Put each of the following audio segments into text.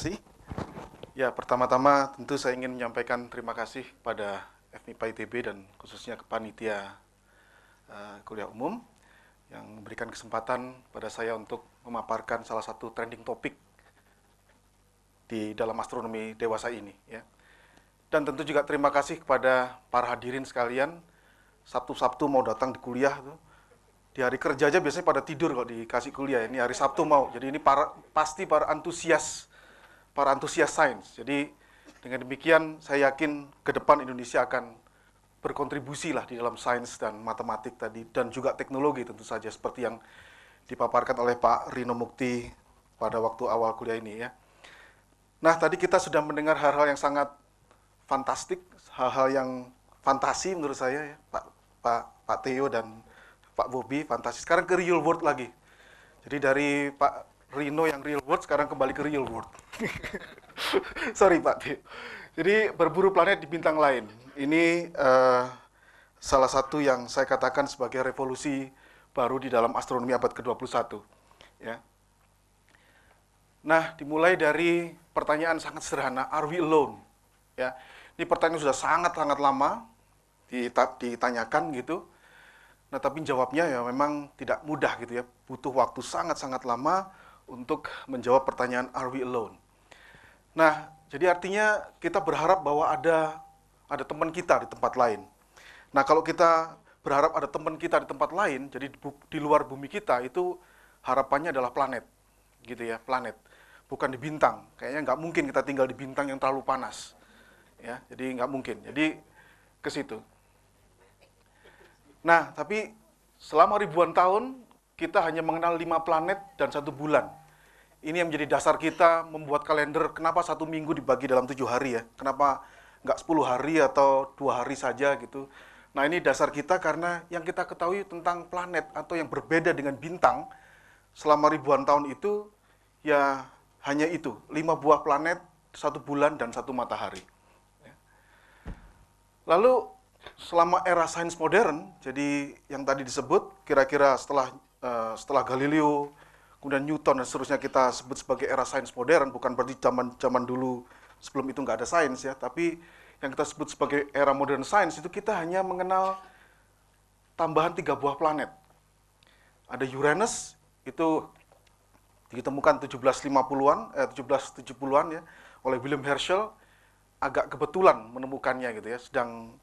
kasih. Ya, pertama-tama tentu saya ingin menyampaikan terima kasih pada FMIPA ITB dan khususnya ke panitia uh, kuliah umum yang memberikan kesempatan pada saya untuk memaparkan salah satu trending topik di dalam astronomi dewasa ini ya. Dan tentu juga terima kasih kepada para hadirin sekalian. Sabtu-sabtu mau datang di kuliah tuh. Di hari kerja aja biasanya pada tidur kalau dikasih kuliah. Ini hari Sabtu mau. Jadi ini para pasti para antusias para antusias sains. Jadi dengan demikian saya yakin ke depan Indonesia akan berkontribusi lah di dalam sains dan matematik tadi dan juga teknologi tentu saja seperti yang dipaparkan oleh Pak Rino Mukti pada waktu awal kuliah ini ya. Nah, tadi kita sudah mendengar hal-hal yang sangat fantastik, hal-hal yang fantasi menurut saya ya, Pak Pak Pak Theo dan Pak Bobi fantasi. Sekarang ke real world lagi. Jadi dari Pak Rino yang real world sekarang kembali ke real world. Sorry Pak Tio. Jadi berburu planet di bintang lain. Ini uh, salah satu yang saya katakan sebagai revolusi baru di dalam astronomi abad ke-21. Ya. Nah, dimulai dari pertanyaan sangat sederhana, are we alone? Ya. Ini pertanyaan sudah sangat-sangat lama ditanyakan gitu. Nah, tapi jawabnya ya memang tidak mudah gitu ya. Butuh waktu sangat-sangat lama untuk menjawab pertanyaan are we alone. Nah, jadi artinya kita berharap bahwa ada ada teman kita di tempat lain. Nah, kalau kita berharap ada teman kita di tempat lain, jadi di luar bumi kita itu harapannya adalah planet, gitu ya, planet, bukan di bintang. Kayaknya nggak mungkin kita tinggal di bintang yang terlalu panas, ya. Jadi nggak mungkin. Jadi ke situ. Nah, tapi selama ribuan tahun kita hanya mengenal lima planet dan satu bulan. Ini yang menjadi dasar kita membuat kalender. Kenapa satu minggu dibagi dalam tujuh hari ya? Kenapa nggak sepuluh hari atau dua hari saja gitu? Nah ini dasar kita karena yang kita ketahui tentang planet atau yang berbeda dengan bintang selama ribuan tahun itu ya hanya itu lima buah planet satu bulan dan satu matahari. Lalu selama era sains modern, jadi yang tadi disebut kira-kira setelah uh, setelah Galileo, kemudian Newton dan seterusnya kita sebut sebagai era sains modern, bukan berarti zaman zaman dulu sebelum itu nggak ada sains ya, tapi yang kita sebut sebagai era modern sains itu kita hanya mengenal tambahan tiga buah planet. Ada Uranus itu ditemukan 1750-an, eh, 1770-an ya oleh William Herschel agak kebetulan menemukannya gitu ya, sedang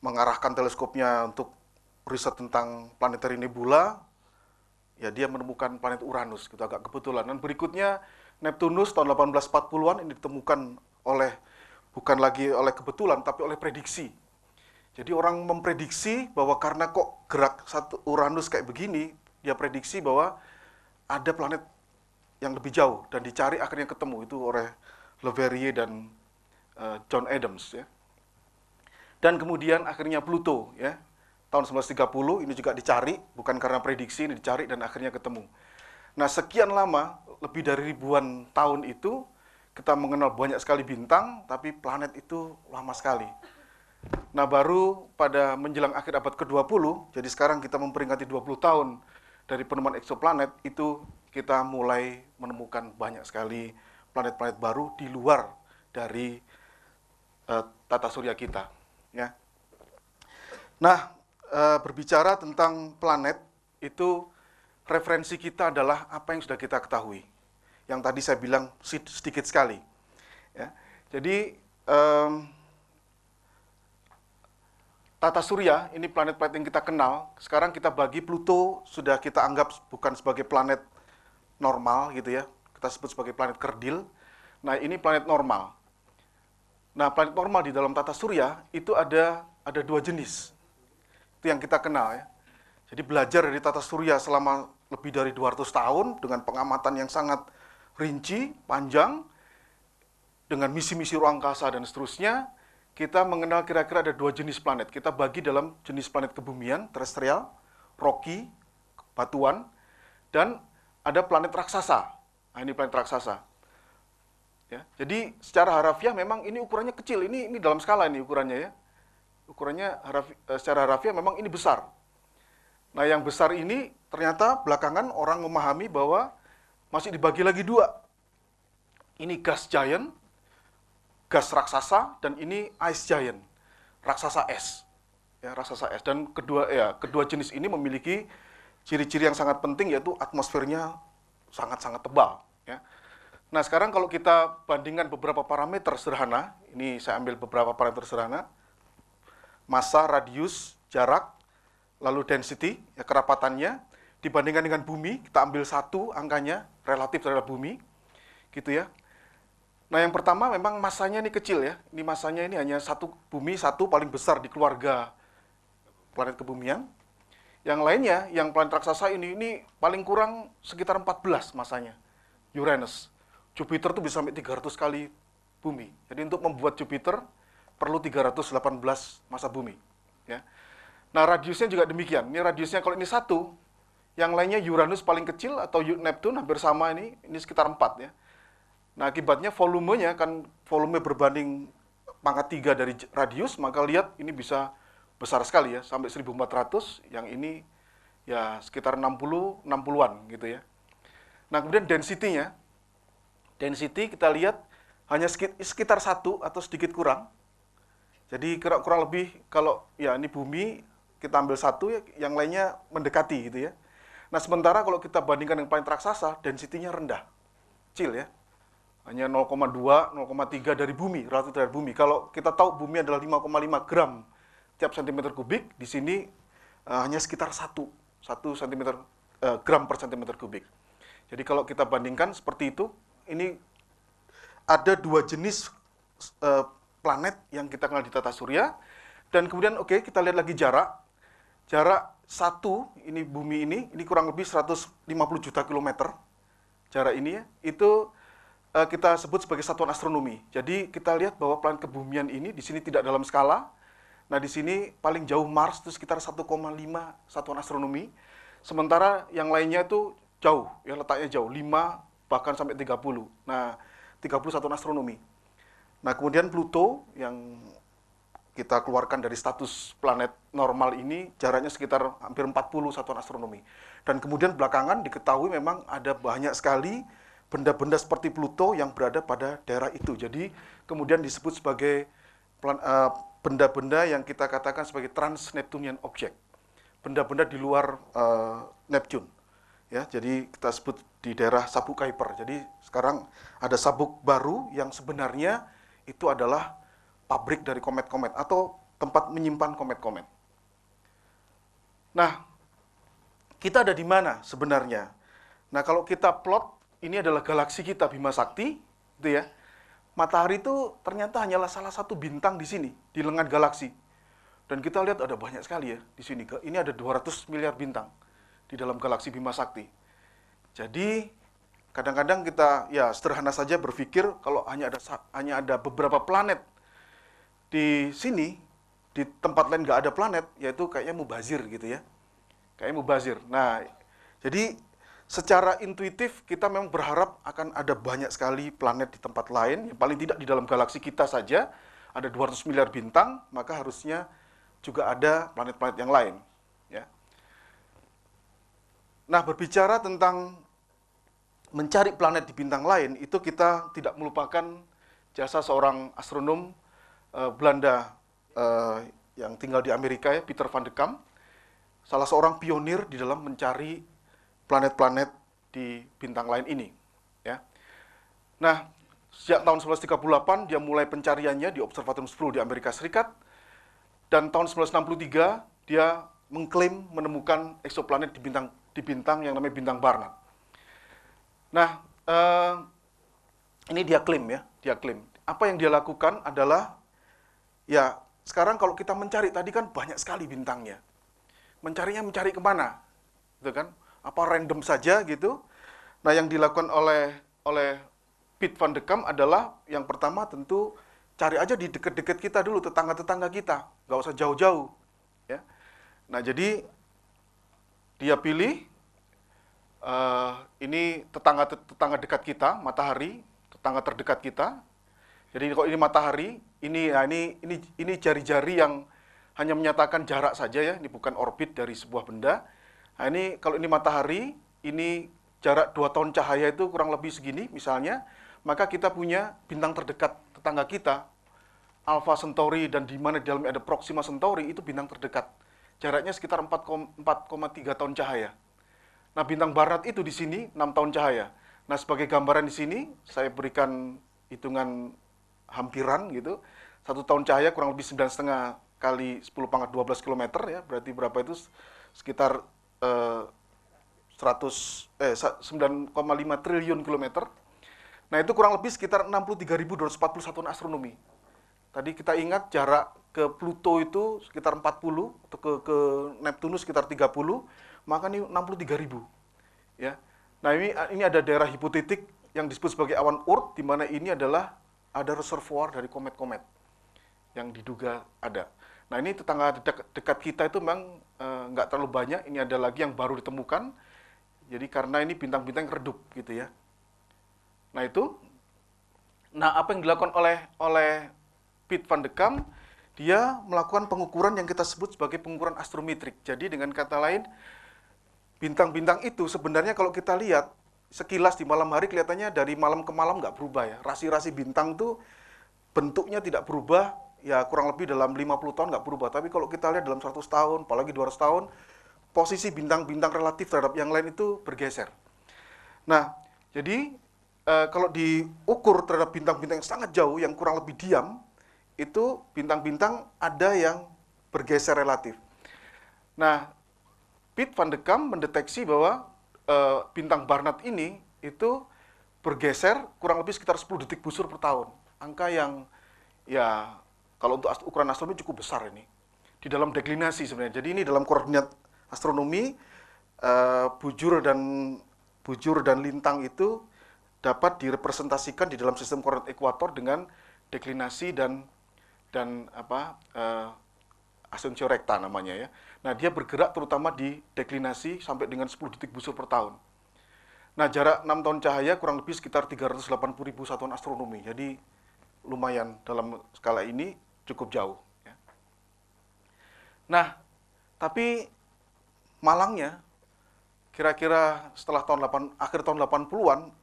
mengarahkan teleskopnya untuk riset tentang planetary nebula ya dia menemukan planet Uranus gitu agak kebetulan dan berikutnya Neptunus tahun 1840-an ini ditemukan oleh bukan lagi oleh kebetulan tapi oleh prediksi jadi orang memprediksi bahwa karena kok gerak satu Uranus kayak begini dia prediksi bahwa ada planet yang lebih jauh dan dicari akhirnya ketemu itu oleh Le Verrier dan uh, John Adams ya dan kemudian akhirnya Pluto ya tahun 1930 ini juga dicari, bukan karena prediksi, ini dicari dan akhirnya ketemu. Nah, sekian lama, lebih dari ribuan tahun itu, kita mengenal banyak sekali bintang, tapi planet itu lama sekali. Nah, baru pada menjelang akhir abad ke-20, jadi sekarang kita memperingati 20 tahun dari penemuan eksoplanet, itu kita mulai menemukan banyak sekali planet-planet baru di luar dari uh, tata surya kita. Ya. Nah, uh, berbicara tentang planet itu referensi kita adalah apa yang sudah kita ketahui. Yang tadi saya bilang sedikit sekali. Ya. Jadi um, tata surya, ini planet-planet yang kita kenal, sekarang kita bagi Pluto sudah kita anggap bukan sebagai planet normal gitu ya, kita sebut sebagai planet kerdil. Nah ini planet normal. Nah planet normal di dalam tata surya itu ada ada dua jenis. Itu yang kita kenal ya. Jadi belajar dari tata surya selama lebih dari 200 tahun dengan pengamatan yang sangat rinci, panjang, dengan misi-misi ruang angkasa dan seterusnya, kita mengenal kira-kira ada dua jenis planet. Kita bagi dalam jenis planet kebumian, terestrial, rocky, batuan, dan ada planet raksasa. Nah, ini planet raksasa. Ya, jadi secara harafiah memang ini ukurannya kecil. Ini ini dalam skala ini ukurannya ya ukurannya eh, secara harafiah memang ini besar. Nah, yang besar ini ternyata belakangan orang memahami bahwa masih dibagi lagi dua. Ini gas giant, gas raksasa, dan ini ice giant, raksasa es. Ya, raksasa es. Dan kedua ya, kedua jenis ini memiliki ciri-ciri yang sangat penting yaitu atmosfernya sangat-sangat tebal, ya. Nah, sekarang kalau kita bandingkan beberapa parameter sederhana, ini saya ambil beberapa parameter sederhana massa, radius, jarak, lalu density, ya, kerapatannya, dibandingkan dengan bumi, kita ambil satu angkanya relatif terhadap bumi, gitu ya. Nah yang pertama memang masanya ini kecil ya, ini masanya ini hanya satu bumi, satu paling besar di keluarga planet kebumian. Yang lainnya, yang planet raksasa ini, ini paling kurang sekitar 14 masanya, Uranus. Jupiter tuh bisa sampai 300 kali bumi. Jadi untuk membuat Jupiter, perlu 318 masa bumi. Ya. Nah, radiusnya juga demikian. Ini radiusnya kalau ini satu, yang lainnya Uranus paling kecil atau Neptune hampir sama ini, ini sekitar 4 ya. Nah, akibatnya volumenya kan volume berbanding pangkat 3 dari radius, maka lihat ini bisa besar sekali ya, sampai 1400, yang ini ya sekitar 60 60-an gitu ya. Nah, kemudian density-nya density kita lihat hanya sekitar satu atau sedikit kurang jadi kurang lebih kalau ya ini bumi kita ambil satu ya, yang lainnya mendekati gitu ya. Nah sementara kalau kita bandingkan yang planet raksasa densitinya rendah, kecil ya, hanya 0,2, 0,3 dari bumi relatif dari bumi. Kalau kita tahu bumi adalah 5,5 gram tiap sentimeter kubik, di sini uh, hanya sekitar satu satu sentimeter eh, gram per sentimeter kubik. Jadi kalau kita bandingkan seperti itu, ini ada dua jenis uh, planet yang kita kenal di tata surya. Dan kemudian oke okay, kita lihat lagi jarak. Jarak satu ini bumi ini ini kurang lebih 150 juta kilometer jarak ini ya. itu uh, kita sebut sebagai satuan astronomi. Jadi kita lihat bahwa planet kebumian ini di sini tidak dalam skala. Nah, di sini paling jauh Mars itu sekitar 1,5 satuan astronomi. Sementara yang lainnya itu jauh, ya letaknya jauh, 5 bahkan sampai 30. Nah, 30 satuan astronomi. Nah, kemudian Pluto yang kita keluarkan dari status planet normal ini jaraknya sekitar hampir 40 satuan astronomi. Dan kemudian belakangan diketahui memang ada banyak sekali benda-benda seperti Pluto yang berada pada daerah itu. Jadi kemudian disebut sebagai eh, benda-benda yang kita katakan sebagai trans-Neptunian object. Benda-benda di luar uh, Neptune. Ya, jadi kita sebut di daerah sabuk Kuiper. Jadi sekarang ada sabuk baru yang sebenarnya itu adalah pabrik dari komet-komet atau tempat menyimpan komet-komet. Nah, kita ada di mana sebenarnya? Nah, kalau kita plot, ini adalah galaksi kita Bima Sakti, gitu ya. Matahari itu ternyata hanyalah salah satu bintang di sini, di lengan galaksi. Dan kita lihat ada banyak sekali ya di sini. Ini ada 200 miliar bintang di dalam galaksi Bima Sakti. Jadi, Kadang-kadang kita ya sederhana saja berpikir kalau hanya ada hanya ada beberapa planet di sini di tempat lain nggak ada planet, yaitu kayaknya mubazir gitu ya. Kayaknya mubazir. Nah, jadi secara intuitif kita memang berharap akan ada banyak sekali planet di tempat lain, yang paling tidak di dalam galaksi kita saja ada 200 miliar bintang, maka harusnya juga ada planet-planet yang lain. Ya. Nah, berbicara tentang mencari planet di bintang lain itu kita tidak melupakan jasa seorang astronom uh, Belanda uh, yang tinggal di Amerika ya Peter van de Kamp salah seorang pionir di dalam mencari planet-planet di bintang lain ini ya. Nah, sejak tahun 1938 dia mulai pencariannya di Observatorium 10 di Amerika Serikat dan tahun 1963 dia mengklaim menemukan eksoplanet di bintang di bintang yang namanya bintang Barnard. Nah, uh, ini dia klaim ya, dia klaim. Apa yang dia lakukan adalah, ya sekarang kalau kita mencari, tadi kan banyak sekali bintangnya. Mencarinya mencari kemana? Gitu kan? Apa random saja gitu? Nah, yang dilakukan oleh oleh Piet van de Kamp adalah yang pertama tentu cari aja di deket-deket kita dulu, tetangga-tetangga kita. Nggak usah jauh-jauh. Ya. Nah, jadi dia pilih uh, ini tetangga tetangga dekat kita, matahari, tetangga terdekat kita. Jadi kalau ini matahari, ini ya ini ini ini jari-jari yang hanya menyatakan jarak saja ya, ini bukan orbit dari sebuah benda. Nah, ini kalau ini matahari, ini jarak dua tahun cahaya itu kurang lebih segini misalnya, maka kita punya bintang terdekat tetangga kita, Alpha Centauri dan di mana di dalamnya ada Proxima Centauri itu bintang terdekat. Jaraknya sekitar 4,3 tahun cahaya. Nah, bintang barat itu di sini 6 tahun cahaya. Nah, sebagai gambaran di sini saya berikan hitungan hampiran gitu. Satu tahun cahaya kurang lebih sembilan setengah kali 10 pangkat 12 km ya. Berarti berapa itu sekitar eh, 100 eh 9,5 triliun kilometer. Nah, itu kurang lebih sekitar 63.241 tahun astronomi. Tadi kita ingat jarak ke Pluto itu sekitar 40 atau ke, ke Neptunus sekitar 30 maka ini 63 ribu. Ya. Nah ini ini ada daerah hipotetik yang disebut sebagai awan Oort, di mana ini adalah ada reservoir dari komet-komet yang diduga ada. Nah ini tetangga dekat, dekat kita itu memang eh, nggak e, terlalu banyak. Ini ada lagi yang baru ditemukan. Jadi karena ini bintang-bintang redup gitu ya. Nah itu, nah apa yang dilakukan oleh oleh Piet van de Kamp, dia melakukan pengukuran yang kita sebut sebagai pengukuran astrometrik. Jadi dengan kata lain, bintang-bintang itu sebenarnya kalau kita lihat sekilas di malam hari kelihatannya dari malam ke malam nggak berubah ya. Rasi-rasi bintang tuh bentuknya tidak berubah ya kurang lebih dalam 50 tahun nggak berubah. Tapi kalau kita lihat dalam 100 tahun, apalagi 200 tahun, posisi bintang-bintang relatif terhadap yang lain itu bergeser. Nah, jadi e, kalau diukur terhadap bintang-bintang yang sangat jauh, yang kurang lebih diam, itu bintang-bintang ada yang bergeser relatif. Nah, Piet van de Kamp mendeteksi bahwa uh, bintang Barnard ini itu bergeser kurang lebih sekitar 10 detik busur per tahun. Angka yang ya kalau untuk ukuran astronomi cukup besar ini. Di dalam deklinasi sebenarnya. Jadi ini dalam koordinat astronomi uh, bujur dan bujur dan lintang itu dapat direpresentasikan di dalam sistem koordinat ekuator dengan deklinasi dan dan apa uh, eh, asumsi rekta namanya ya. Nah, dia bergerak terutama di deklinasi sampai dengan 10 detik busur per tahun. Nah, jarak 6 tahun cahaya kurang lebih sekitar 380 ribu satuan astronomi. Jadi, lumayan dalam skala ini cukup jauh. Ya. Nah, tapi malangnya, kira-kira setelah tahun 8, akhir tahun 80-an,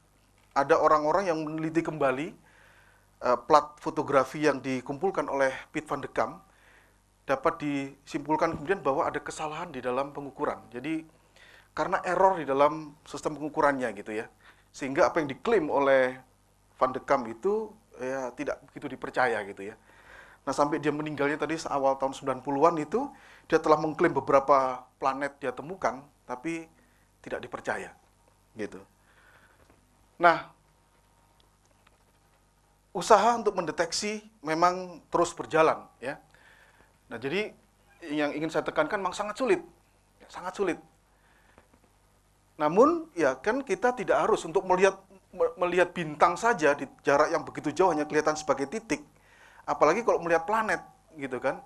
ada orang-orang yang meneliti kembali uh, plat fotografi yang dikumpulkan oleh Piet van de Kamp dapat disimpulkan kemudian bahwa ada kesalahan di dalam pengukuran. Jadi karena error di dalam sistem pengukurannya gitu ya. Sehingga apa yang diklaim oleh Van de Kamp itu ya tidak begitu dipercaya gitu ya. Nah, sampai dia meninggalnya tadi awal tahun 90-an itu dia telah mengklaim beberapa planet dia temukan tapi tidak dipercaya gitu. Nah, usaha untuk mendeteksi memang terus berjalan ya Nah, jadi yang ingin saya tekankan memang sangat sulit. Ya, sangat sulit. Namun ya kan kita tidak harus untuk melihat melihat bintang saja di jarak yang begitu jauh hanya kelihatan sebagai titik. Apalagi kalau melihat planet gitu kan.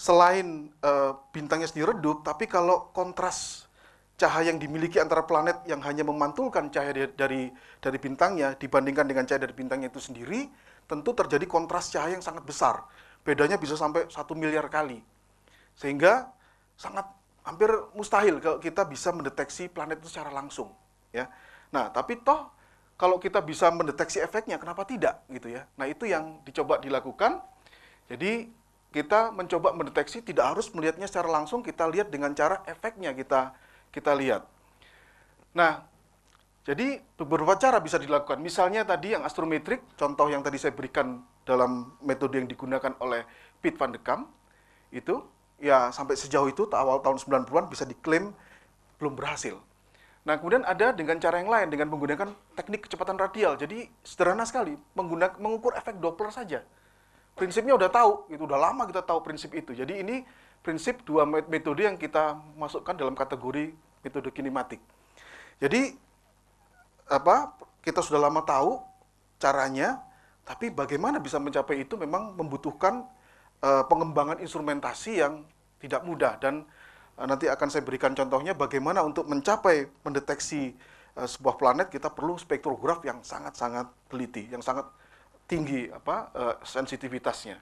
Selain e, bintangnya sendiri redup, tapi kalau kontras cahaya yang dimiliki antara planet yang hanya memantulkan cahaya dari dari bintangnya dibandingkan dengan cahaya dari bintangnya itu sendiri, tentu terjadi kontras cahaya yang sangat besar bedanya bisa sampai satu miliar kali. Sehingga sangat hampir mustahil kalau kita bisa mendeteksi planet itu secara langsung, ya. Nah, tapi toh kalau kita bisa mendeteksi efeknya, kenapa tidak gitu ya? Nah, itu yang dicoba dilakukan. Jadi kita mencoba mendeteksi tidak harus melihatnya secara langsung, kita lihat dengan cara efeknya kita kita lihat. Nah, jadi beberapa cara bisa dilakukan. Misalnya tadi yang astrometrik, contoh yang tadi saya berikan dalam metode yang digunakan oleh Piet van de Kamp itu ya sampai sejauh itu awal tahun 90-an bisa diklaim belum berhasil. Nah, kemudian ada dengan cara yang lain dengan menggunakan teknik kecepatan radial. Jadi sederhana sekali, menggunakan mengukur efek Doppler saja. Prinsipnya udah tahu, itu udah lama kita tahu prinsip itu. Jadi ini prinsip dua metode yang kita masukkan dalam kategori metode kinematik. Jadi apa? Kita sudah lama tahu caranya, tapi bagaimana bisa mencapai itu memang membutuhkan uh, pengembangan instrumentasi yang tidak mudah dan uh, nanti akan saya berikan contohnya bagaimana untuk mencapai mendeteksi uh, sebuah planet kita perlu spektrograf yang sangat-sangat teliti, yang sangat tinggi apa uh, sensitivitasnya.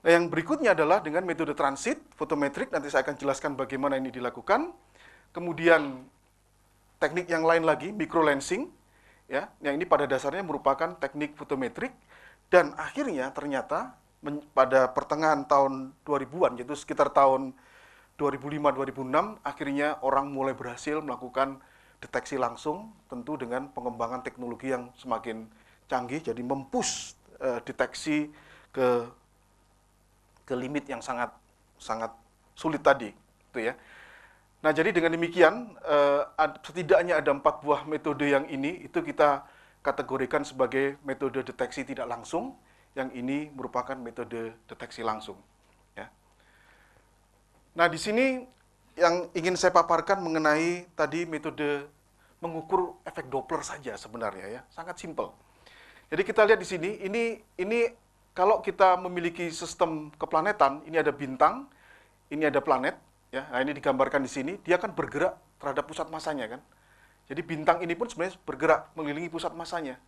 Nah, yang berikutnya adalah dengan metode transit fotometrik nanti saya akan jelaskan bagaimana ini dilakukan. Kemudian teknik yang lain lagi microlensing ya yang ini pada dasarnya merupakan teknik fotometrik dan akhirnya ternyata men, pada pertengahan tahun 2000-an yaitu sekitar tahun 2005-2006 akhirnya orang mulai berhasil melakukan deteksi langsung tentu dengan pengembangan teknologi yang semakin canggih jadi mempush eh, e, deteksi ke ke limit yang sangat sangat sulit tadi itu ya Nah, jadi dengan demikian, eh, setidaknya ada empat buah metode yang ini itu kita kategorikan sebagai metode deteksi tidak langsung, yang ini merupakan metode deteksi langsung. Ya. Nah, di sini yang ingin saya paparkan mengenai tadi metode mengukur efek Doppler saja sebenarnya ya, sangat simpel. Jadi kita lihat di sini, ini ini kalau kita memiliki sistem keplanetan, ini ada bintang, ini ada planet, ya nah ini digambarkan di sini dia akan bergerak terhadap pusat masanya kan jadi bintang ini pun sebenarnya bergerak mengelilingi pusat masanya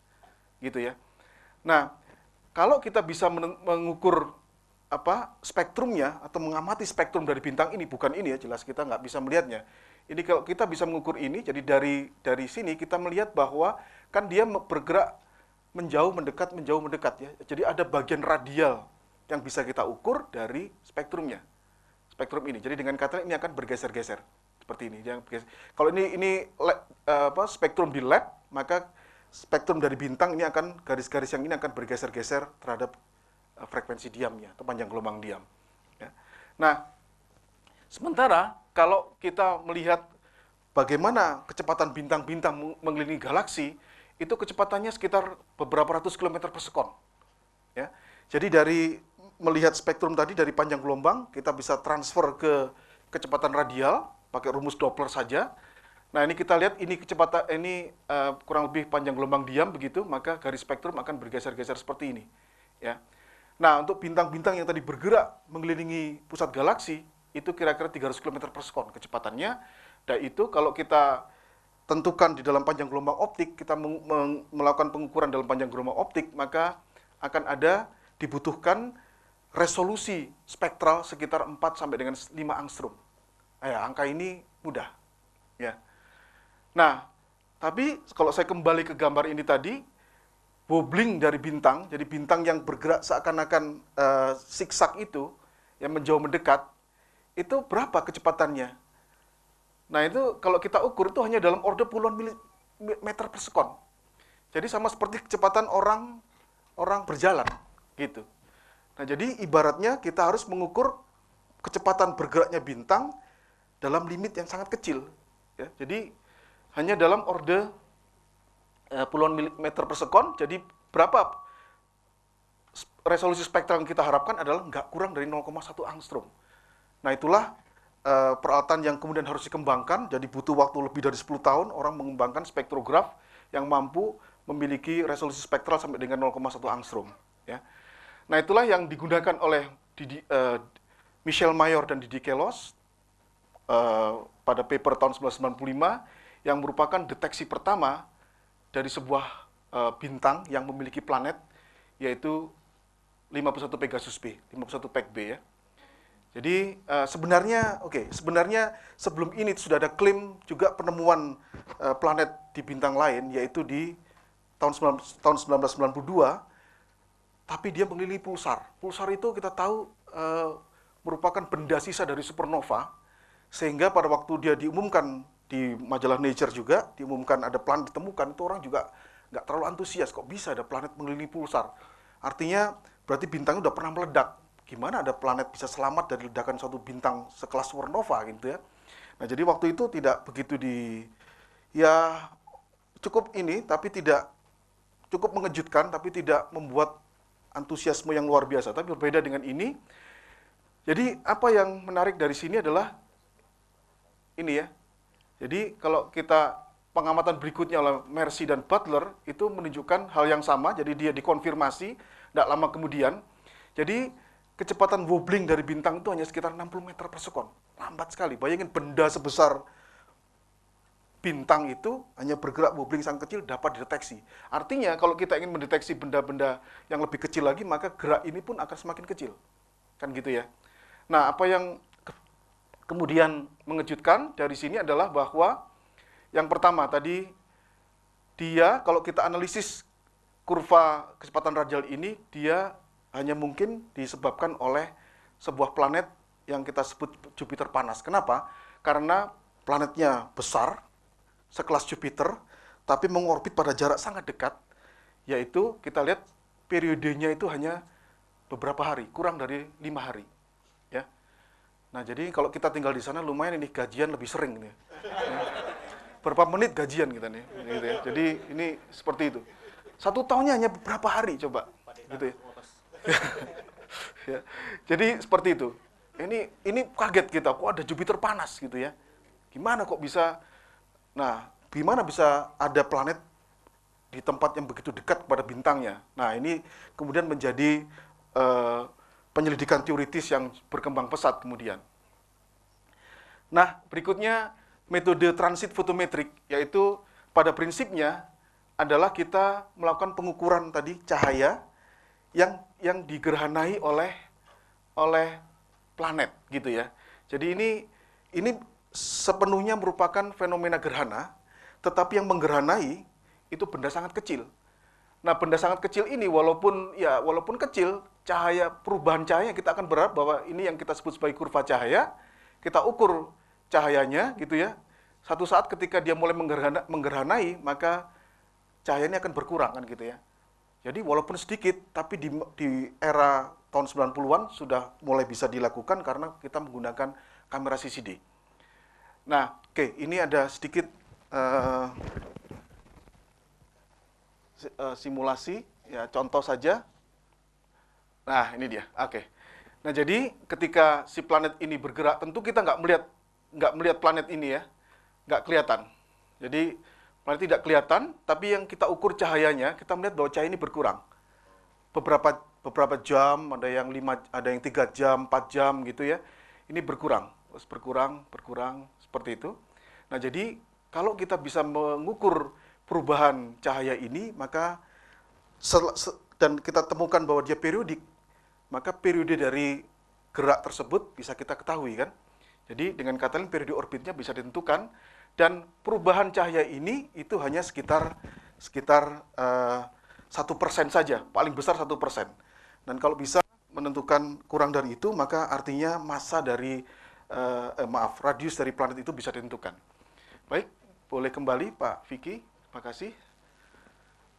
gitu ya nah kalau kita bisa mengukur apa spektrumnya atau mengamati spektrum dari bintang ini bukan ini ya jelas kita nggak bisa melihatnya ini kalau kita bisa mengukur ini jadi dari dari sini kita melihat bahwa kan dia bergerak menjauh mendekat menjauh mendekat ya jadi ada bagian radial yang bisa kita ukur dari spektrumnya spektrum ini. Jadi dengan kata ini akan bergeser-geser seperti ini. Yang Kalau ini ini le, eh, apa spektrum di lab, maka spektrum dari bintang ini akan garis-garis yang ini akan bergeser-geser terhadap eh, frekuensi diamnya atau panjang gelombang diam. Ya. Nah, sementara kalau kita melihat bagaimana kecepatan bintang-bintang mengelilingi galaksi, itu kecepatannya sekitar beberapa ratus kilometer per sekon. Ya. Jadi dari melihat spektrum tadi dari panjang gelombang, kita bisa transfer ke kecepatan radial pakai rumus Doppler saja. Nah, ini kita lihat ini kecepatan ini uh, kurang lebih panjang gelombang diam begitu, maka garis spektrum akan bergeser-geser seperti ini, ya. Nah, untuk bintang-bintang yang tadi bergerak mengelilingi pusat galaksi itu kira-kira 300 km per sekon kecepatannya. Dan itu kalau kita tentukan di dalam panjang gelombang optik, kita melakukan pengukuran dalam panjang gelombang optik, maka akan ada dibutuhkan resolusi spektral sekitar 4 sampai dengan 5 angstrom. Ya, angka ini mudah. Ya. Nah, tapi kalau saya kembali ke gambar ini tadi, wobbling dari bintang, jadi bintang yang bergerak seakan-akan uh, eh, siksak itu, yang menjauh mendekat, itu berapa kecepatannya? Nah itu kalau kita ukur itu hanya dalam order puluhan meter per sekon. Jadi sama seperti kecepatan orang orang berjalan gitu. Nah, jadi ibaratnya kita harus mengukur kecepatan bergeraknya bintang dalam limit yang sangat kecil. Ya, jadi hanya dalam orde eh, puluhan meter per sekon. Jadi berapa resolusi spektral yang kita harapkan adalah nggak kurang dari 0,1 angstrom. Nah, itulah eh, peralatan yang kemudian harus dikembangkan. Jadi butuh waktu lebih dari 10 tahun orang mengembangkan spektrograf yang mampu memiliki resolusi spektral sampai dengan 0,1 angstrom. Ya. Nah itulah yang digunakan oleh Didi, uh, eh, Michel Mayor dan Didi Kelos uh, pada paper tahun 1995 yang merupakan deteksi pertama dari sebuah uh, bintang yang memiliki planet yaitu 51 Pegasus B, 51 Peg B ya. Jadi uh, sebenarnya oke, okay, sebenarnya sebelum ini sudah ada klaim juga penemuan uh, planet di bintang lain yaitu di tahun tahun 1992 tapi dia mengelilingi pulsar. Pulsar itu kita tahu e, merupakan benda sisa dari supernova, sehingga pada waktu dia diumumkan di majalah Nature juga, diumumkan ada planet ditemukan, itu orang juga nggak terlalu antusias, kok bisa ada planet mengelilingi pulsar. Artinya berarti bintangnya udah pernah meledak. Gimana ada planet bisa selamat dari ledakan suatu bintang sekelas supernova gitu ya. Nah jadi waktu itu tidak begitu di, ya cukup ini tapi tidak cukup mengejutkan tapi tidak membuat antusiasme yang luar biasa. Tapi berbeda dengan ini. Jadi apa yang menarik dari sini adalah ini ya. Jadi kalau kita pengamatan berikutnya oleh Mercy dan Butler itu menunjukkan hal yang sama. Jadi dia dikonfirmasi tidak lama kemudian. Jadi kecepatan wobbling dari bintang itu hanya sekitar 60 meter per sekon. Lambat sekali. Bayangin benda sebesar bintang itu hanya bergerak wobbling sangat kecil dapat dideteksi. Artinya kalau kita ingin mendeteksi benda-benda yang lebih kecil lagi, maka gerak ini pun akan semakin kecil. Kan gitu ya. Nah, apa yang ke kemudian mengejutkan dari sini adalah bahwa yang pertama tadi dia kalau kita analisis kurva kecepatan radial ini dia hanya mungkin disebabkan oleh sebuah planet yang kita sebut Jupiter panas. Kenapa? Karena planetnya besar, sekelas Jupiter, tapi mengorbit pada jarak sangat dekat, yaitu kita lihat periodenya itu hanya beberapa hari, kurang dari lima hari. Ya. Nah, jadi kalau kita tinggal di sana lumayan ini gajian lebih sering nih. Ya. Berapa menit gajian kita nih, gitu ya. Jadi ini seperti itu. Satu tahunnya hanya beberapa hari coba, gitu ya. ya. Jadi seperti itu. Ini ini kaget kita, kok ada Jupiter panas gitu ya. Gimana kok bisa Nah, gimana bisa ada planet di tempat yang begitu dekat kepada bintangnya? Nah, ini kemudian menjadi uh, penyelidikan teoritis yang berkembang pesat kemudian. Nah, berikutnya metode transit fotometrik, yaitu pada prinsipnya adalah kita melakukan pengukuran tadi cahaya yang yang digerhanai oleh oleh planet gitu ya. Jadi ini ini sepenuhnya merupakan fenomena gerhana, tetapi yang menggerhanai itu benda sangat kecil. Nah, benda sangat kecil ini walaupun ya walaupun kecil, cahaya perubahan cahaya kita akan berharap bahwa ini yang kita sebut sebagai kurva cahaya, kita ukur cahayanya gitu ya. Satu saat ketika dia mulai menggerhana, menggerhanai, maka cahayanya akan berkurang kan gitu ya. Jadi walaupun sedikit, tapi di, di era tahun 90-an sudah mulai bisa dilakukan karena kita menggunakan kamera CCD. Nah, oke, okay, ini ada sedikit uh, simulasi, ya contoh saja. Nah, ini dia. Oke. Okay. Nah, jadi ketika si planet ini bergerak, tentu kita nggak melihat nggak melihat planet ini ya, nggak kelihatan. Jadi planet tidak kelihatan, tapi yang kita ukur cahayanya, kita melihat bahwa cahaya ini berkurang. Beberapa beberapa jam, ada yang lima, ada yang tiga jam, 4 jam gitu ya. Ini berkurang, terus berkurang, berkurang, seperti itu. Nah, jadi kalau kita bisa mengukur perubahan cahaya ini, maka dan kita temukan bahwa dia periodik, maka periode dari gerak tersebut bisa kita ketahui kan. Jadi dengan kata lain periode orbitnya bisa ditentukan dan perubahan cahaya ini itu hanya sekitar sekitar eh, satu persen saja, paling besar satu persen. Dan kalau bisa menentukan kurang dari itu, maka artinya masa dari Eh, eh, maaf radius dari planet itu bisa ditentukan. Baik, boleh kembali Pak Vicky, terima kasih.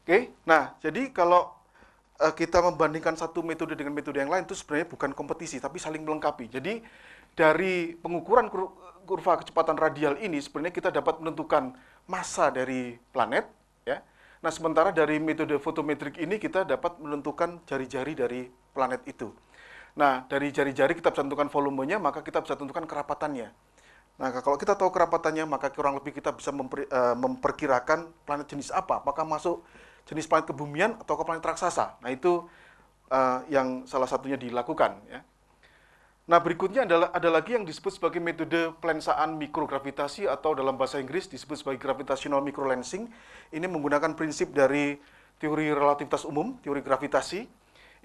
Oke, nah jadi kalau uh, kita membandingkan satu metode dengan metode yang lain itu sebenarnya bukan kompetisi tapi saling melengkapi. Jadi dari pengukuran kur kurva kecepatan radial ini sebenarnya kita dapat menentukan massa dari planet, ya. Nah sementara dari metode fotometrik ini kita dapat menentukan jari-jari dari planet itu. Nah, dari jari-jari kita bisa tentukan volumenya, maka kita bisa tentukan kerapatannya. Nah, kalau kita tahu kerapatannya, maka kurang lebih kita bisa eh, memperkirakan planet jenis apa. Apakah masuk jenis planet kebumian atau ke planet raksasa. Nah, itu eh, yang salah satunya dilakukan. Ya. Nah, berikutnya adalah ada lagi yang disebut sebagai metode pelensaan mikrogravitasi atau dalam bahasa Inggris disebut sebagai gravitational microlensing. Ini menggunakan prinsip dari teori relativitas umum, teori gravitasi,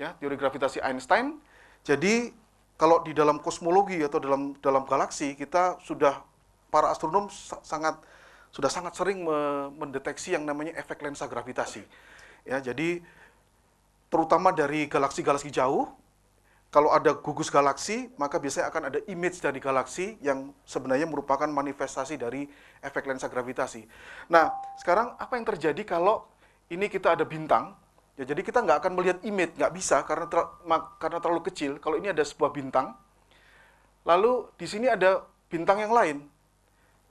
ya, teori gravitasi Einstein jadi kalau di dalam kosmologi atau dalam dalam galaksi kita sudah para astronom sangat sudah sangat sering mendeteksi yang namanya efek lensa gravitasi. Ya, jadi terutama dari galaksi-galaksi jauh, kalau ada gugus galaksi, maka biasanya akan ada image dari galaksi yang sebenarnya merupakan manifestasi dari efek lensa gravitasi. Nah, sekarang apa yang terjadi kalau ini kita ada bintang Ya, jadi kita nggak akan melihat image, nggak bisa karena ter karena terlalu kecil. Kalau ini ada sebuah bintang, lalu di sini ada bintang yang lain.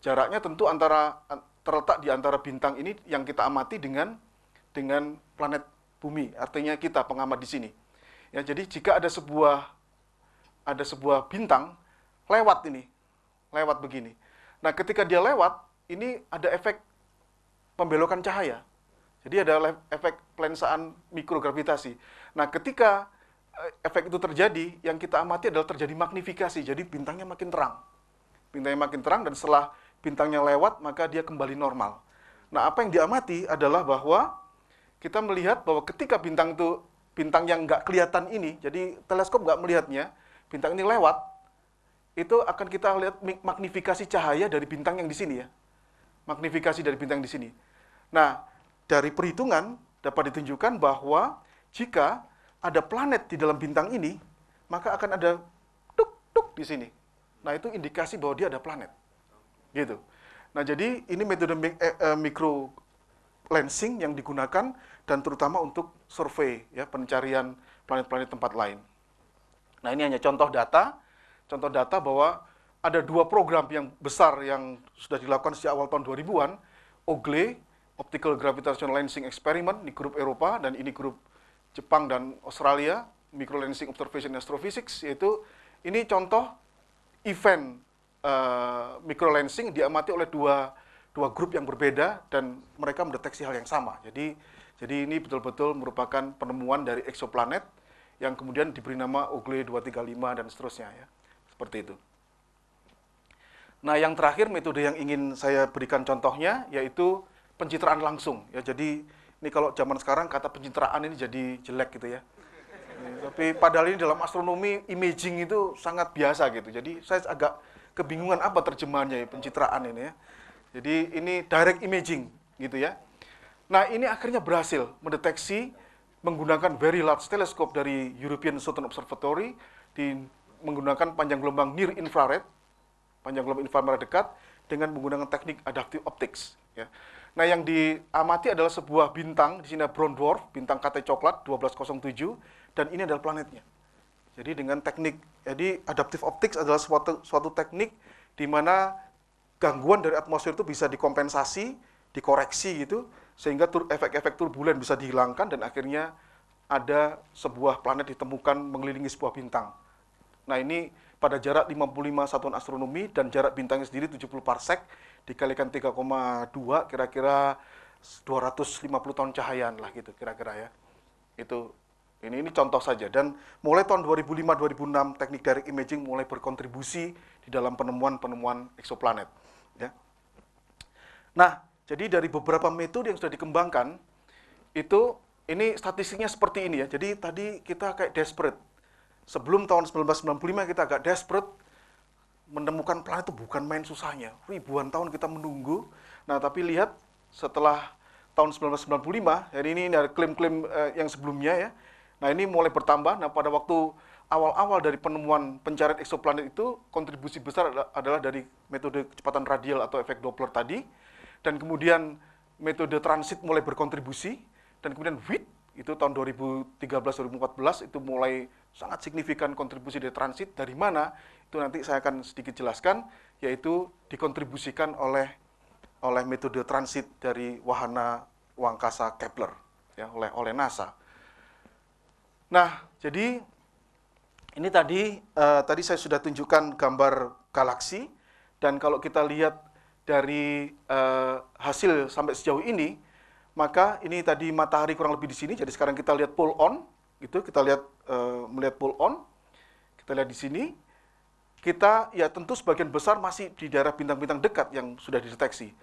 Jaraknya tentu antara terletak di antara bintang ini yang kita amati dengan dengan planet bumi. Artinya kita pengamat di sini. Ya, jadi jika ada sebuah ada sebuah bintang lewat ini, lewat begini. Nah, ketika dia lewat, ini ada efek pembelokan cahaya jadi ada efek pelensaan mikrogravitasi. Nah, ketika eh, efek itu terjadi, yang kita amati adalah terjadi magnifikasi. Jadi bintangnya makin terang. Bintangnya makin terang dan setelah bintangnya lewat, maka dia kembali normal. Nah, apa yang diamati adalah bahwa kita melihat bahwa ketika bintang itu bintang yang nggak kelihatan ini, jadi teleskop nggak melihatnya, bintang ini lewat, itu akan kita lihat magnifikasi cahaya dari bintang yang di sini ya. Magnifikasi dari bintang di sini. Nah, dari perhitungan dapat ditunjukkan bahwa jika ada planet di dalam bintang ini, maka akan ada tuk-tuk di sini. Nah, itu indikasi bahwa dia ada planet. Gitu. Nah, jadi ini metode mik eh, eh lensing yang digunakan dan terutama untuk survei ya pencarian planet-planet tempat lain. Nah, ini hanya contoh data, contoh data bahwa ada dua program yang besar yang sudah dilakukan sejak awal tahun 2000-an, OGLE Optical Gravitational Lensing Experiment di grup Eropa dan ini grup Jepang dan Australia, Micro-Lensing Observation Astrophysics, yaitu ini contoh event uh, lensing diamati oleh dua dua grup yang berbeda dan mereka mendeteksi hal yang sama. Jadi jadi ini betul-betul merupakan penemuan dari exoplanet yang kemudian diberi nama Ogle 235 dan seterusnya ya. Seperti itu. Nah, yang terakhir metode yang ingin saya berikan contohnya yaitu pencitraan langsung ya jadi ini kalau zaman sekarang kata pencitraan ini jadi jelek gitu ya tapi padahal ini dalam astronomi imaging itu sangat biasa gitu jadi saya agak kebingungan apa terjemahannya ya, pencitraan ini ya jadi ini direct imaging gitu ya nah ini akhirnya berhasil mendeteksi menggunakan Very Large Telescope dari European Southern Observatory di menggunakan panjang gelombang near infrared panjang gelombang infrared dekat dengan menggunakan teknik adaptive optics. Ya. Nah, yang diamati adalah sebuah bintang, di sini ada brown dwarf, bintang kate coklat 1207 dan ini adalah planetnya. Jadi dengan teknik, jadi adaptive optics adalah suatu suatu teknik di mana gangguan dari atmosfer itu bisa dikompensasi, dikoreksi gitu sehingga efek efek-efek turbulen bisa dihilangkan dan akhirnya ada sebuah planet ditemukan mengelilingi sebuah bintang. Nah, ini pada jarak 55 satuan astronomi dan jarak bintangnya sendiri 70 parsec dikalikan 3,2 kira-kira 250 tahun cahayaan lah gitu kira-kira ya. Itu ini ini contoh saja dan mulai tahun 2005-2006 teknik direct imaging mulai berkontribusi di dalam penemuan-penemuan eksoplanet ya. Nah, jadi dari beberapa metode yang sudah dikembangkan itu ini statistiknya seperti ini ya. Jadi tadi kita kayak desperate. Sebelum tahun 1995 kita agak desperate menemukan planet itu bukan main susahnya. Ribuan tahun kita menunggu. Nah, tapi lihat setelah tahun 1995, jadi ini, dari ada klaim-klaim eh, yang sebelumnya ya. Nah, ini mulai bertambah. Nah, pada waktu awal-awal dari penemuan pencarian eksoplanet itu, kontribusi besar adalah dari metode kecepatan radial atau efek Doppler tadi. Dan kemudian metode transit mulai berkontribusi. Dan kemudian WIT, itu tahun 2013-2014, itu mulai sangat signifikan kontribusi dari transit. Dari mana? Itu nanti saya akan sedikit jelaskan yaitu dikontribusikan oleh oleh metode transit dari wahana Wangkasa Kepler ya oleh oleh NASA. Nah, jadi ini tadi uh, tadi saya sudah tunjukkan gambar galaksi dan kalau kita lihat dari uh, hasil sampai sejauh ini maka ini tadi matahari kurang lebih di sini jadi sekarang kita lihat pull on gitu kita lihat uh, melihat pull on kita lihat di sini kita ya tentu sebagian besar masih di daerah bintang-bintang dekat yang sudah dideteksi.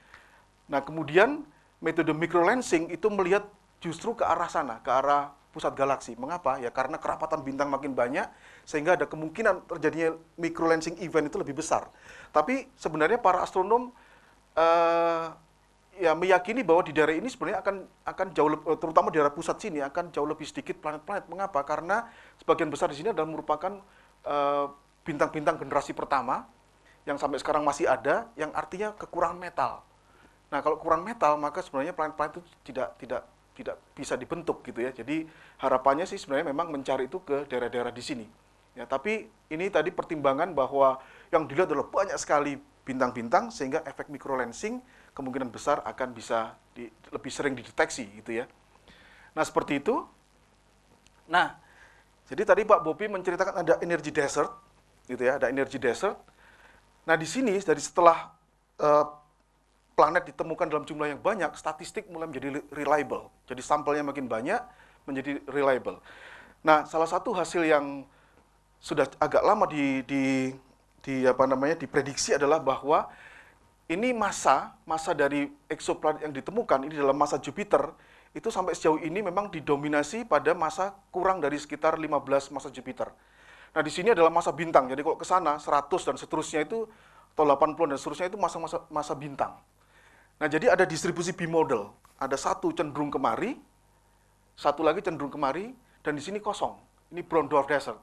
Nah, kemudian metode microlensing itu melihat justru ke arah sana, ke arah pusat galaksi. Mengapa? Ya karena kerapatan bintang makin banyak sehingga ada kemungkinan terjadinya microlensing event itu lebih besar. Tapi sebenarnya para astronom uh, ya meyakini bahwa di daerah ini sebenarnya akan akan jauh lebih, eh, terutama di daerah pusat sini akan jauh lebih sedikit planet-planet. Mengapa? Karena sebagian besar di sini adalah merupakan uh, bintang-bintang generasi pertama yang sampai sekarang masih ada, yang artinya kekurangan metal. Nah, kalau kurang metal, maka sebenarnya planet-planet itu tidak tidak tidak bisa dibentuk gitu ya. Jadi harapannya sih sebenarnya memang mencari itu ke daerah-daerah di sini. Ya, tapi ini tadi pertimbangan bahwa yang dilihat adalah banyak sekali bintang-bintang sehingga efek microlensing kemungkinan besar akan bisa di, lebih sering dideteksi gitu ya. Nah, seperti itu. Nah, jadi tadi Pak Bobi menceritakan ada energy desert gitu ya, ada energi desert. Nah di sini dari setelah uh, planet ditemukan dalam jumlah yang banyak, statistik mulai menjadi reliable. Jadi sampelnya makin banyak, menjadi reliable. Nah salah satu hasil yang sudah agak lama di, di, di apa namanya diprediksi adalah bahwa ini masa masa dari eksoplanet yang ditemukan ini dalam masa Jupiter itu sampai sejauh ini memang didominasi pada masa kurang dari sekitar 15 masa Jupiter. Nah, di sini adalah masa bintang. Jadi kalau ke sana 100 dan seterusnya itu atau 80 dan seterusnya itu masa-masa masa bintang. Nah, jadi ada distribusi bimodal. Ada satu cenderung kemari, satu lagi cenderung kemari, dan di sini kosong. Ini brown dwarf desert.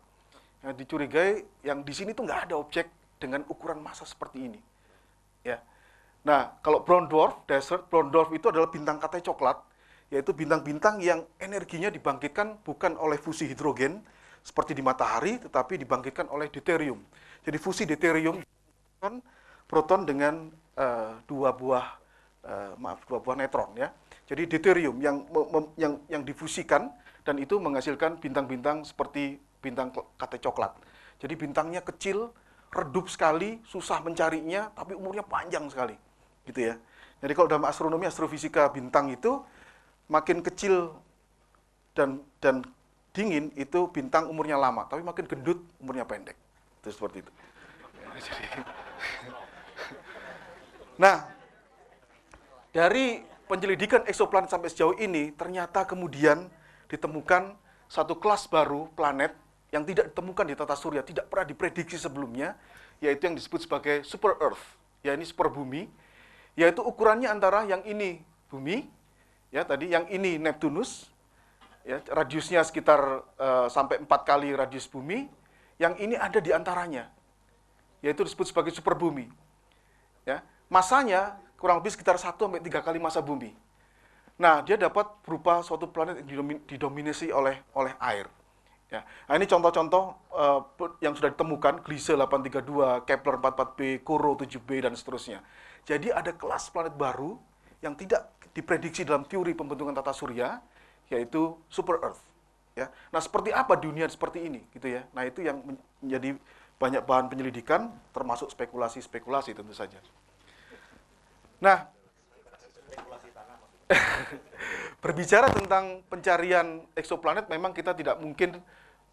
Yang dicurigai yang di sini tuh nggak ada objek dengan ukuran masa seperti ini. Ya. Nah, kalau brown dwarf desert, brown dwarf itu adalah bintang katanya coklat, yaitu bintang-bintang yang energinya dibangkitkan bukan oleh fusi hidrogen, seperti di matahari tetapi dibangkitkan oleh deuterium. Jadi fusi deuterium proton, proton dengan uh, dua buah uh, maaf dua buah netron ya. Jadi deuterium yang yang yang difusikan dan itu menghasilkan bintang-bintang seperti bintang kate coklat. Jadi bintangnya kecil, redup sekali, susah mencarinya, tapi umurnya panjang sekali, gitu ya. Jadi kalau dalam astronomi astrofisika bintang itu makin kecil dan dan dingin itu bintang umurnya lama, tapi makin gendut umurnya pendek. Terus seperti itu. nah, dari penyelidikan eksoplanet sampai sejauh ini, ternyata kemudian ditemukan satu kelas baru planet yang tidak ditemukan di tata surya, tidak pernah diprediksi sebelumnya, yaitu yang disebut sebagai super Earth, ya ini super bumi, yaitu ukurannya antara yang ini bumi, ya tadi yang ini Neptunus, ya, radiusnya sekitar uh, sampai empat kali radius bumi, yang ini ada di antaranya, yaitu disebut sebagai super bumi. Ya, masanya kurang lebih sekitar satu sampai tiga kali masa bumi. Nah, dia dapat berupa suatu planet yang didominasi oleh oleh air. Ya. Nah, ini contoh-contoh uh, yang sudah ditemukan, Gliese 832, Kepler 44b, Kuro 7b, dan seterusnya. Jadi ada kelas planet baru yang tidak diprediksi dalam teori pembentukan tata surya, yaitu super earth. Ya. Nah, seperti apa dunia seperti ini gitu ya. Nah, itu yang menjadi banyak bahan penyelidikan termasuk spekulasi-spekulasi tentu saja. Nah, berbicara tentang pencarian eksoplanet memang kita tidak mungkin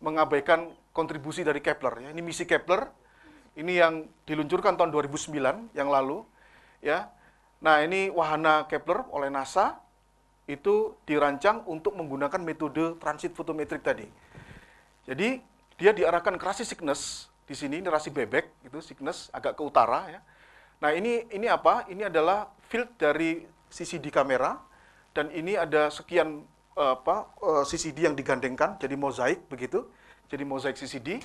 mengabaikan kontribusi dari Kepler ya. Ini misi Kepler ini yang diluncurkan tahun 2009 yang lalu ya. Nah, ini wahana Kepler oleh NASA itu dirancang untuk menggunakan metode transit fotometrik tadi. Jadi dia diarahkan ke rasi sickness di sini rasi bebek itu sickness agak ke utara ya. Nah, ini ini apa? Ini adalah field dari CCD kamera dan ini ada sekian eh, apa eh, CCD yang digandengkan jadi mozaik begitu. Jadi mozaik CCD.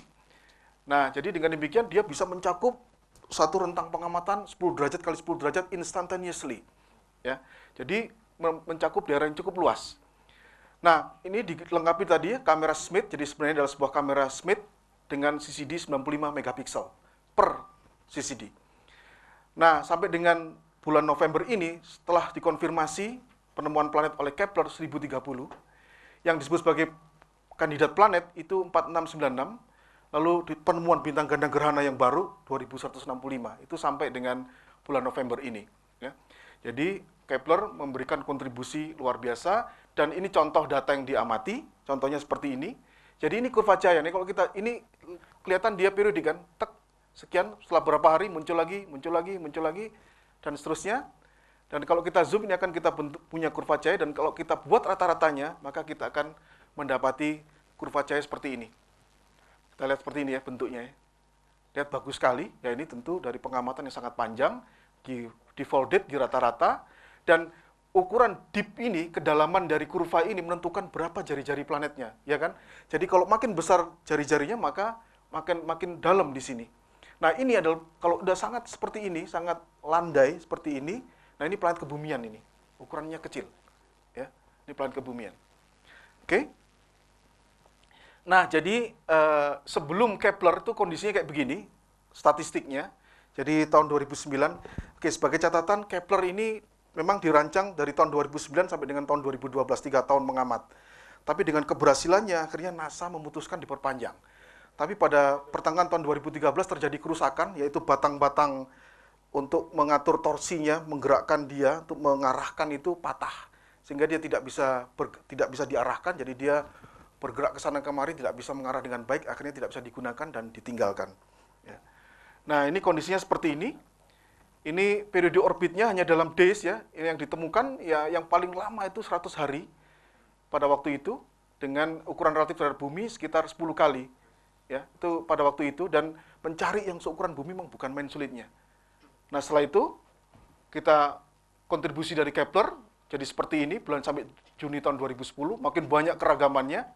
Nah, jadi dengan demikian dia bisa mencakup satu rentang pengamatan 10 derajat kali 10 derajat instantaneously. Ya. Jadi mencakup daerah yang cukup luas. Nah, ini dilengkapi tadi kamera Smith, jadi sebenarnya adalah sebuah kamera Smith dengan CCD 95 megapiksel per CCD. Nah, sampai dengan bulan November ini, setelah dikonfirmasi penemuan planet oleh Kepler 1030, yang disebut sebagai kandidat planet itu 4696, lalu penemuan bintang ganda gerhana yang baru 2165, itu sampai dengan bulan November ini. Ya. Jadi Kepler memberikan kontribusi luar biasa dan ini contoh data yang diamati, contohnya seperti ini. Jadi ini kurva cahaya nih kalau kita ini kelihatan dia periodik kan, tek sekian setelah berapa hari muncul lagi, muncul lagi, muncul lagi dan seterusnya. Dan kalau kita zoom ini akan kita punya kurva cahaya dan kalau kita buat rata-ratanya maka kita akan mendapati kurva cahaya seperti ini. Kita lihat seperti ini ya bentuknya ya. Lihat bagus sekali. Ya ini tentu dari pengamatan yang sangat panjang di, defaulted di rata-rata dan ukuran deep ini, kedalaman dari kurva ini menentukan berapa jari-jari planetnya, ya kan? Jadi kalau makin besar jari-jarinya maka makin makin dalam di sini. Nah, ini adalah kalau udah sangat seperti ini, sangat landai seperti ini, nah ini planet kebumian ini. Ukurannya kecil. Ya. Ini planet kebumian. Oke? Nah, jadi eh, sebelum Kepler itu kondisinya kayak begini statistiknya. Jadi tahun 2009, oke sebagai catatan Kepler ini memang dirancang dari tahun 2009 sampai dengan tahun 2012, 3 tahun mengamat. Tapi dengan keberhasilannya, akhirnya NASA memutuskan diperpanjang. Tapi pada pertengahan tahun 2013 terjadi kerusakan, yaitu batang-batang untuk mengatur torsinya, menggerakkan dia, untuk mengarahkan itu patah. Sehingga dia tidak bisa ber, tidak bisa diarahkan, jadi dia bergerak ke sana kemari, tidak bisa mengarah dengan baik, akhirnya tidak bisa digunakan dan ditinggalkan. Ya. Nah, ini kondisinya seperti ini. Ini periode orbitnya hanya dalam days ya. Ini yang ditemukan ya yang paling lama itu 100 hari pada waktu itu dengan ukuran relatif terhadap bumi sekitar 10 kali. Ya, itu pada waktu itu dan mencari yang seukuran bumi memang bukan main sulitnya. Nah, setelah itu kita kontribusi dari Kepler jadi seperti ini bulan sampai Juni tahun 2010 makin banyak keragamannya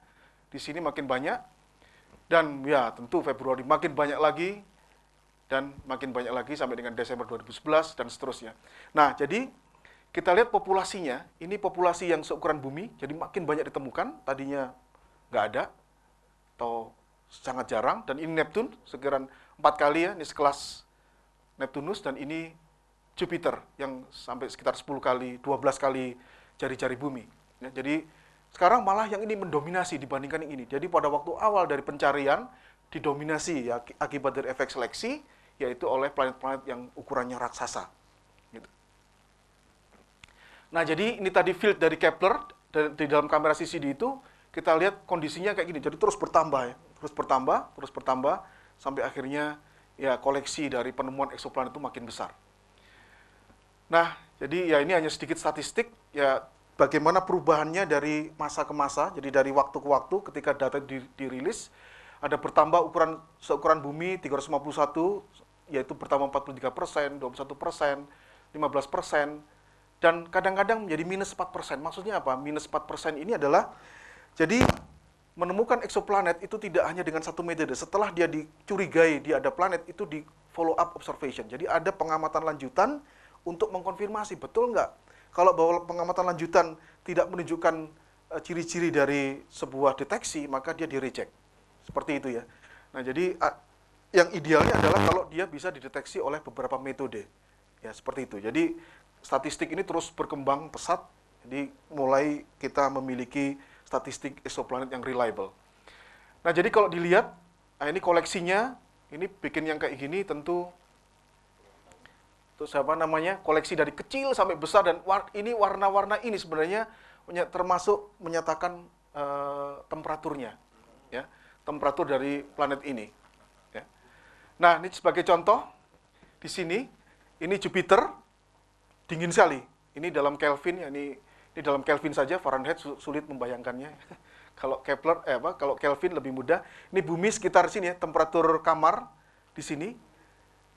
di sini makin banyak dan ya tentu Februari makin banyak lagi dan makin banyak lagi sampai dengan Desember 2011 dan seterusnya. Nah, jadi kita lihat populasinya, ini populasi yang seukuran bumi, jadi makin banyak ditemukan, tadinya nggak ada atau sangat jarang, dan ini Neptun, sekiran empat kali ya, ini sekelas Neptunus, dan ini Jupiter yang sampai sekitar 10 kali, 12 kali jari-jari bumi. Ya, jadi sekarang malah yang ini mendominasi dibandingkan yang ini. Jadi pada waktu awal dari pencarian didominasi ya akibat dari efek seleksi, yaitu oleh planet-planet yang ukurannya raksasa. Gitu. Nah, jadi ini tadi field dari Kepler di dalam kamera CCD itu kita lihat kondisinya kayak gini. Jadi terus bertambah ya, terus bertambah, terus bertambah sampai akhirnya ya koleksi dari penemuan eksoplanet itu makin besar. Nah, jadi ya ini hanya sedikit statistik ya bagaimana perubahannya dari masa ke masa, jadi dari waktu ke waktu ketika data dirilis ada bertambah ukuran seukuran bumi 351 yaitu bertambah 43 persen, 21 persen, 15 persen, dan kadang-kadang menjadi minus 4 persen. Maksudnya apa? Minus 4 persen ini adalah, jadi menemukan exoplanet itu tidak hanya dengan satu metode. Setelah dia dicurigai dia ada planet, itu di follow up observation. Jadi ada pengamatan lanjutan untuk mengkonfirmasi, betul nggak? Kalau bahwa pengamatan lanjutan tidak menunjukkan eh, ciri-ciri dari sebuah deteksi, maka dia direject. Seperti itu ya. Nah, jadi ah, yang idealnya adalah kalau dia bisa dideteksi oleh beberapa metode. Ya, seperti itu. Jadi statistik ini terus berkembang pesat. Jadi mulai kita memiliki statistik exoplanet yang reliable. Nah, jadi kalau dilihat, nah ini koleksinya, ini bikin yang kayak gini tentu itu siapa namanya koleksi dari kecil sampai besar dan war, ini warna-warna ini sebenarnya termasuk menyatakan uh, temperaturnya, ya temperatur dari planet ini. Nah, ini sebagai contoh, di sini, ini Jupiter, dingin sekali. Ini dalam Kelvin, ya ini, ini dalam Kelvin saja, Fahrenheit sulit membayangkannya. kalau Kepler, eh apa, kalau Kelvin lebih mudah. Ini bumi sekitar sini ya, temperatur kamar di sini.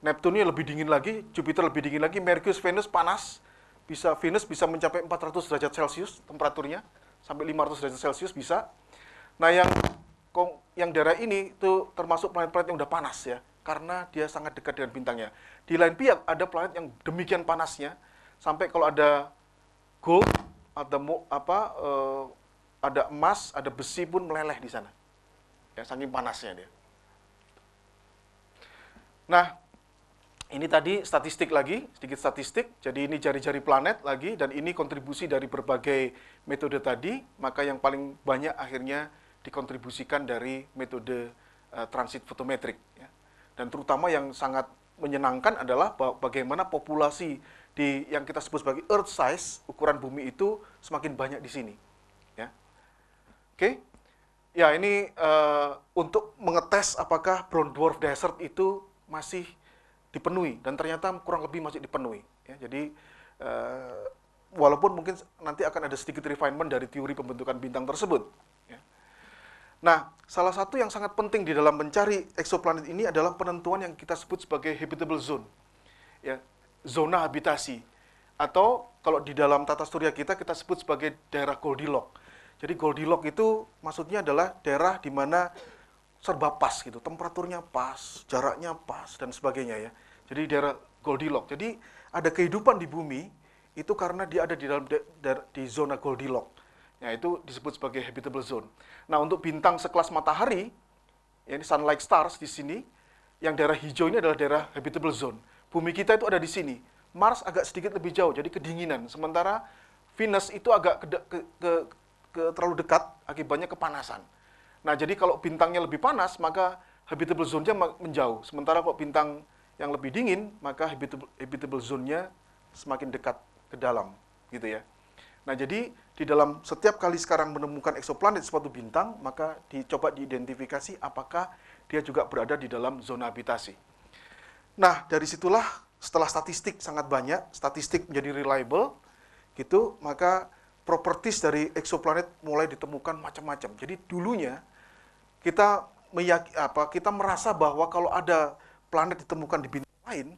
Neptunnya lebih dingin lagi, Jupiter lebih dingin lagi, Merkurius, Venus panas. Bisa Venus bisa mencapai 400 derajat Celcius temperaturnya, sampai 500 derajat Celcius bisa. Nah, yang yang daerah ini itu termasuk planet-planet yang udah panas ya karena dia sangat dekat dengan bintangnya. Di lain pihak ada planet yang demikian panasnya sampai kalau ada gold, ada apa uh, ada emas, ada besi pun meleleh di sana. Ya, saking panasnya dia. Nah, ini tadi statistik lagi, sedikit statistik. Jadi ini jari-jari planet lagi dan ini kontribusi dari berbagai metode tadi, maka yang paling banyak akhirnya dikontribusikan dari metode uh, transit fotometrik ya. Dan terutama yang sangat menyenangkan adalah bagaimana populasi di yang kita sebut sebagai earth size, ukuran bumi itu semakin banyak di sini. Ya. Oke. Okay? Ya, ini uh, untuk mengetes apakah brown dwarf desert itu masih dipenuhi dan ternyata kurang lebih masih dipenuhi. Ya, jadi uh, walaupun mungkin nanti akan ada sedikit refinement dari teori pembentukan bintang tersebut. Nah, salah satu yang sangat penting di dalam mencari eksoplanet ini adalah penentuan yang kita sebut sebagai habitable zone. Ya, zona habitasi atau kalau di dalam tata surya kita kita sebut sebagai daerah Goldilocks. Jadi Goldilocks itu maksudnya adalah daerah di mana serba pas gitu, temperaturnya pas, jaraknya pas dan sebagainya ya. Jadi daerah Goldilocks. Jadi ada kehidupan di bumi itu karena dia ada di dalam di zona Goldilocks. Ya, itu disebut sebagai habitable zone. Nah, untuk bintang sekelas matahari, ya ini sunlight stars di sini, yang daerah hijau ini adalah daerah habitable zone. Bumi kita itu ada di sini. Mars agak sedikit lebih jauh, jadi kedinginan. Sementara Venus itu agak ke, ke, ke, ke terlalu dekat, akibatnya kepanasan. Nah, jadi kalau bintangnya lebih panas, maka habitable zone-nya menjauh. Sementara kalau bintang yang lebih dingin, maka habitable, habitable zone-nya semakin dekat ke dalam, gitu ya. Nah, jadi di dalam setiap kali sekarang menemukan eksoplanet suatu bintang, maka dicoba diidentifikasi apakah dia juga berada di dalam zona habitasi. Nah, dari situlah setelah statistik sangat banyak, statistik menjadi reliable, gitu, maka properties dari eksoplanet mulai ditemukan macam-macam. Jadi dulunya kita meyak, apa kita merasa bahwa kalau ada planet ditemukan di bintang lain,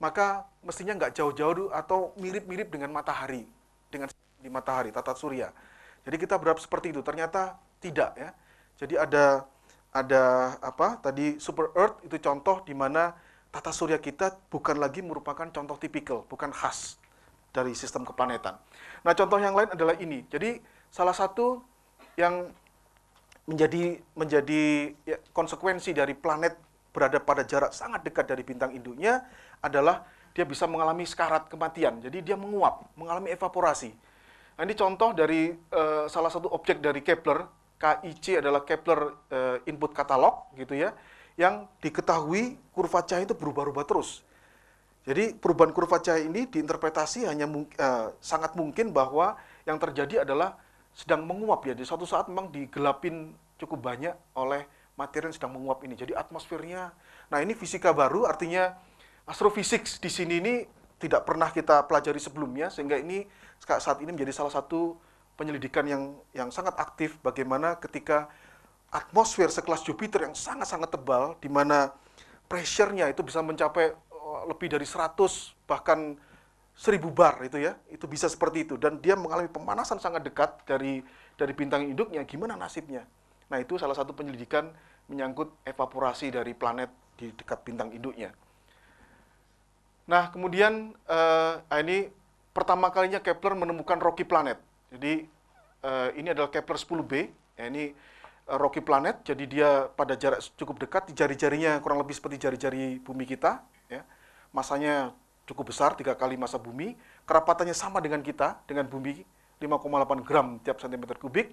maka mestinya nggak jauh-jauh atau mirip-mirip dengan matahari dengan di matahari, tata surya. Jadi kita berharap seperti itu, ternyata tidak ya. Jadi ada ada apa? Tadi super earth itu contoh di mana tata surya kita bukan lagi merupakan contoh tipikal, bukan khas dari sistem keplanetan. Nah, contoh yang lain adalah ini. Jadi salah satu yang menjadi menjadi ya, konsekuensi dari planet berada pada jarak sangat dekat dari bintang induknya adalah dia bisa mengalami sekarat kematian. Jadi dia menguap, mengalami evaporasi. Nah, ini contoh dari uh, salah satu objek dari Kepler, KIC adalah Kepler uh, input Catalog gitu ya, yang diketahui kurva cahaya itu berubah-ubah terus. Jadi perubahan kurva cahaya ini diinterpretasi hanya uh, sangat mungkin bahwa yang terjadi adalah sedang menguap ya. Di suatu saat memang digelapin cukup banyak oleh materi yang sedang menguap ini. Jadi atmosfernya. Nah, ini fisika baru artinya astrofisik di sini ini tidak pernah kita pelajari sebelumnya sehingga ini saat ini menjadi salah satu penyelidikan yang yang sangat aktif bagaimana ketika atmosfer sekelas Jupiter yang sangat-sangat tebal di mana pressure-nya itu bisa mencapai eh, lebih dari 100 bahkan 1000 bar itu ya. Itu bisa seperti itu dan dia mengalami pemanasan sangat dekat dari dari bintang induknya gimana nasibnya. Nah, itu salah satu penyelidikan menyangkut evaporasi dari planet di dekat bintang induknya. Nah, kemudian uh, ini pertama kalinya Kepler menemukan rocky planet. Jadi uh, ini adalah Kepler 10b. Ya, ini uh, rocky planet. Jadi dia pada jarak cukup dekat, di jari-jarinya kurang lebih seperti jari-jari bumi kita. Ya. Masanya cukup besar, tiga kali masa bumi. Kerapatannya sama dengan kita, dengan bumi 5,8 gram tiap sentimeter kubik.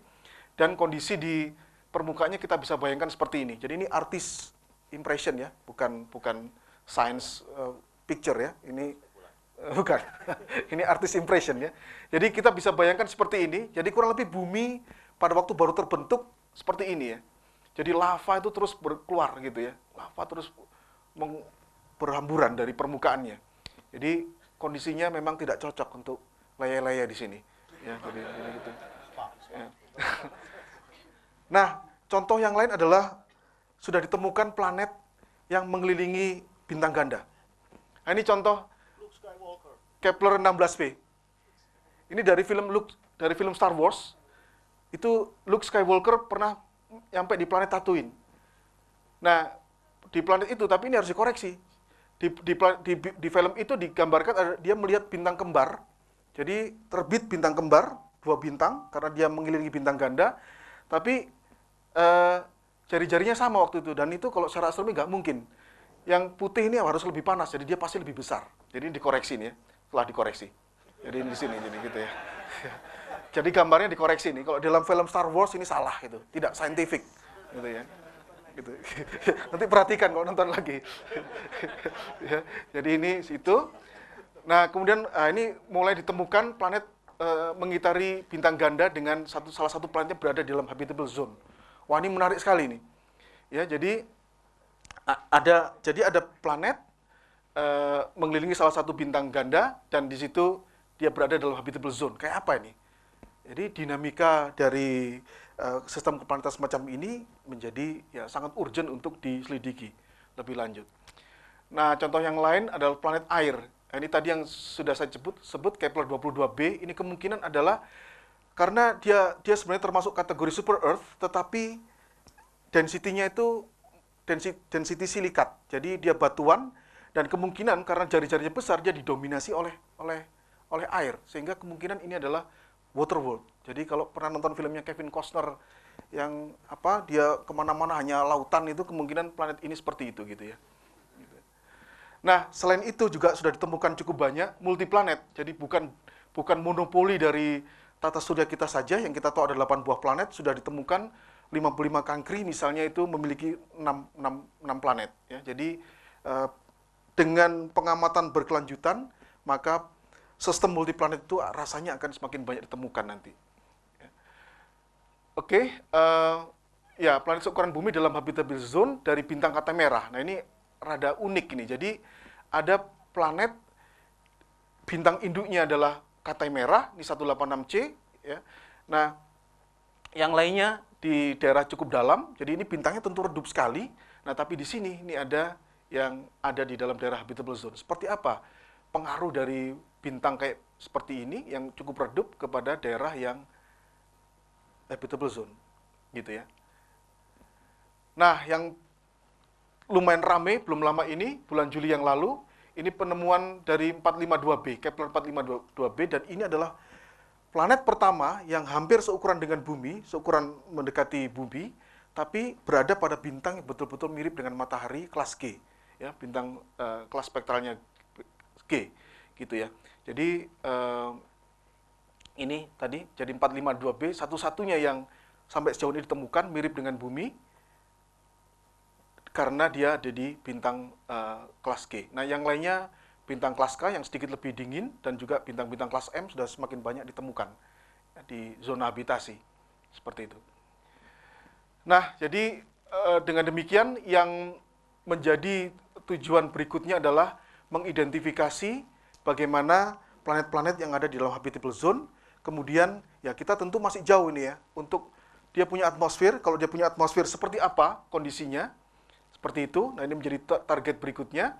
Dan kondisi di permukaannya kita bisa bayangkan seperti ini. Jadi ini artis impression ya, bukan bukan science uh, picture ya. Ini eh, bukan. ini artist impression ya. Jadi kita bisa bayangkan seperti ini. Jadi kurang lebih bumi pada waktu baru terbentuk seperti ini ya. Jadi lava itu terus berkeluar gitu ya. Lava terus berhamburan dari permukaannya. Jadi kondisinya memang tidak cocok untuk laya-laya di sini. Ya, jadi, jadi gitu. Ya. nah, contoh yang lain adalah sudah ditemukan planet yang mengelilingi bintang ganda. Nah, ini contoh Kepler 16b. Ini dari film Luke, dari film Star Wars. Itu Luke Skywalker pernah sampai di planet Tatooine. Nah, di planet itu tapi ini harus dikoreksi. Di di, di, di film itu digambarkan ada, dia melihat bintang kembar. Jadi terbit bintang kembar, dua bintang karena dia mengelilingi bintang ganda. Tapi eh, jari-jarinya sama waktu itu dan itu kalau secara astronomi nggak mungkin yang putih ini harus lebih panas, jadi dia pasti lebih besar. Jadi ini dikoreksi nih ya, telah dikoreksi. Jadi ini di sini, jadi gitu ya. jadi gambarnya dikoreksi nih. Kalau dalam film Star Wars ini salah gitu, tidak saintifik gitu ya. Gitu. Nanti perhatikan kalau nonton lagi. ya, jadi ini situ. Nah kemudian eh, ini mulai ditemukan planet eh, mengitari bintang ganda dengan satu salah satu planetnya berada di dalam habitable zone. Wah ini menarik sekali nih. Ya jadi ada jadi ada planet uh, mengelilingi salah satu bintang ganda dan di situ dia berada dalam habitable zone. Kayak apa ini? Jadi dinamika dari uh, sistem keplanetan semacam ini menjadi ya sangat urgent untuk diselidiki lebih lanjut. Nah, contoh yang lain adalah planet air. Nah, ini tadi yang sudah saya sebut sebut Kepler 22b ini kemungkinan adalah karena dia dia sebenarnya termasuk kategori super earth tetapi densitinya itu density silikat. Jadi dia batuan dan kemungkinan karena jari-jarinya besar dia didominasi oleh oleh oleh air sehingga kemungkinan ini adalah water world Jadi kalau pernah nonton filmnya Kevin Costner yang apa dia kemana-mana hanya lautan itu kemungkinan planet ini seperti itu gitu ya. Nah selain itu juga sudah ditemukan cukup banyak multiplanet. Jadi bukan bukan monopoli dari tata surya kita saja yang kita tahu ada 8 buah planet sudah ditemukan 55 kankri misalnya itu memiliki 6, 6, 6 planet. Ya. Jadi eh, dengan pengamatan berkelanjutan, maka sistem multiplanet itu rasanya akan semakin banyak ditemukan nanti. Ya. Oke, eh, ya planet seukuran bumi dalam habitable zone dari bintang kata merah. Nah ini rada unik ini. Jadi ada planet bintang induknya adalah kata merah, ini 186C. Ya. Nah, yang lainnya di daerah cukup dalam. Jadi ini bintangnya tentu redup sekali. Nah, tapi di sini ini ada yang ada di dalam daerah habitable zone. Seperti apa pengaruh dari bintang kayak seperti ini yang cukup redup kepada daerah yang habitable zone gitu ya. Nah, yang lumayan rame belum lama ini bulan Juli yang lalu ini penemuan dari 452b Kepler 452b dan ini adalah planet pertama yang hampir seukuran dengan bumi, seukuran mendekati bumi, tapi berada pada bintang yang betul-betul mirip dengan matahari kelas G, ya bintang uh, kelas spektralnya G, gitu ya. Jadi uh, ini tadi jadi 452b satu-satunya yang sampai sejauh ini ditemukan mirip dengan bumi karena dia ada di bintang uh, kelas G. Nah yang lainnya bintang kelas K yang sedikit lebih dingin dan juga bintang-bintang kelas M sudah semakin banyak ditemukan di zona habitasi seperti itu. Nah, jadi eh, dengan demikian yang menjadi tujuan berikutnya adalah mengidentifikasi bagaimana planet-planet yang ada di dalam habitable zone. Kemudian ya kita tentu masih jauh ini ya untuk dia punya atmosfer. Kalau dia punya atmosfer seperti apa kondisinya? Seperti itu. Nah, ini menjadi target berikutnya.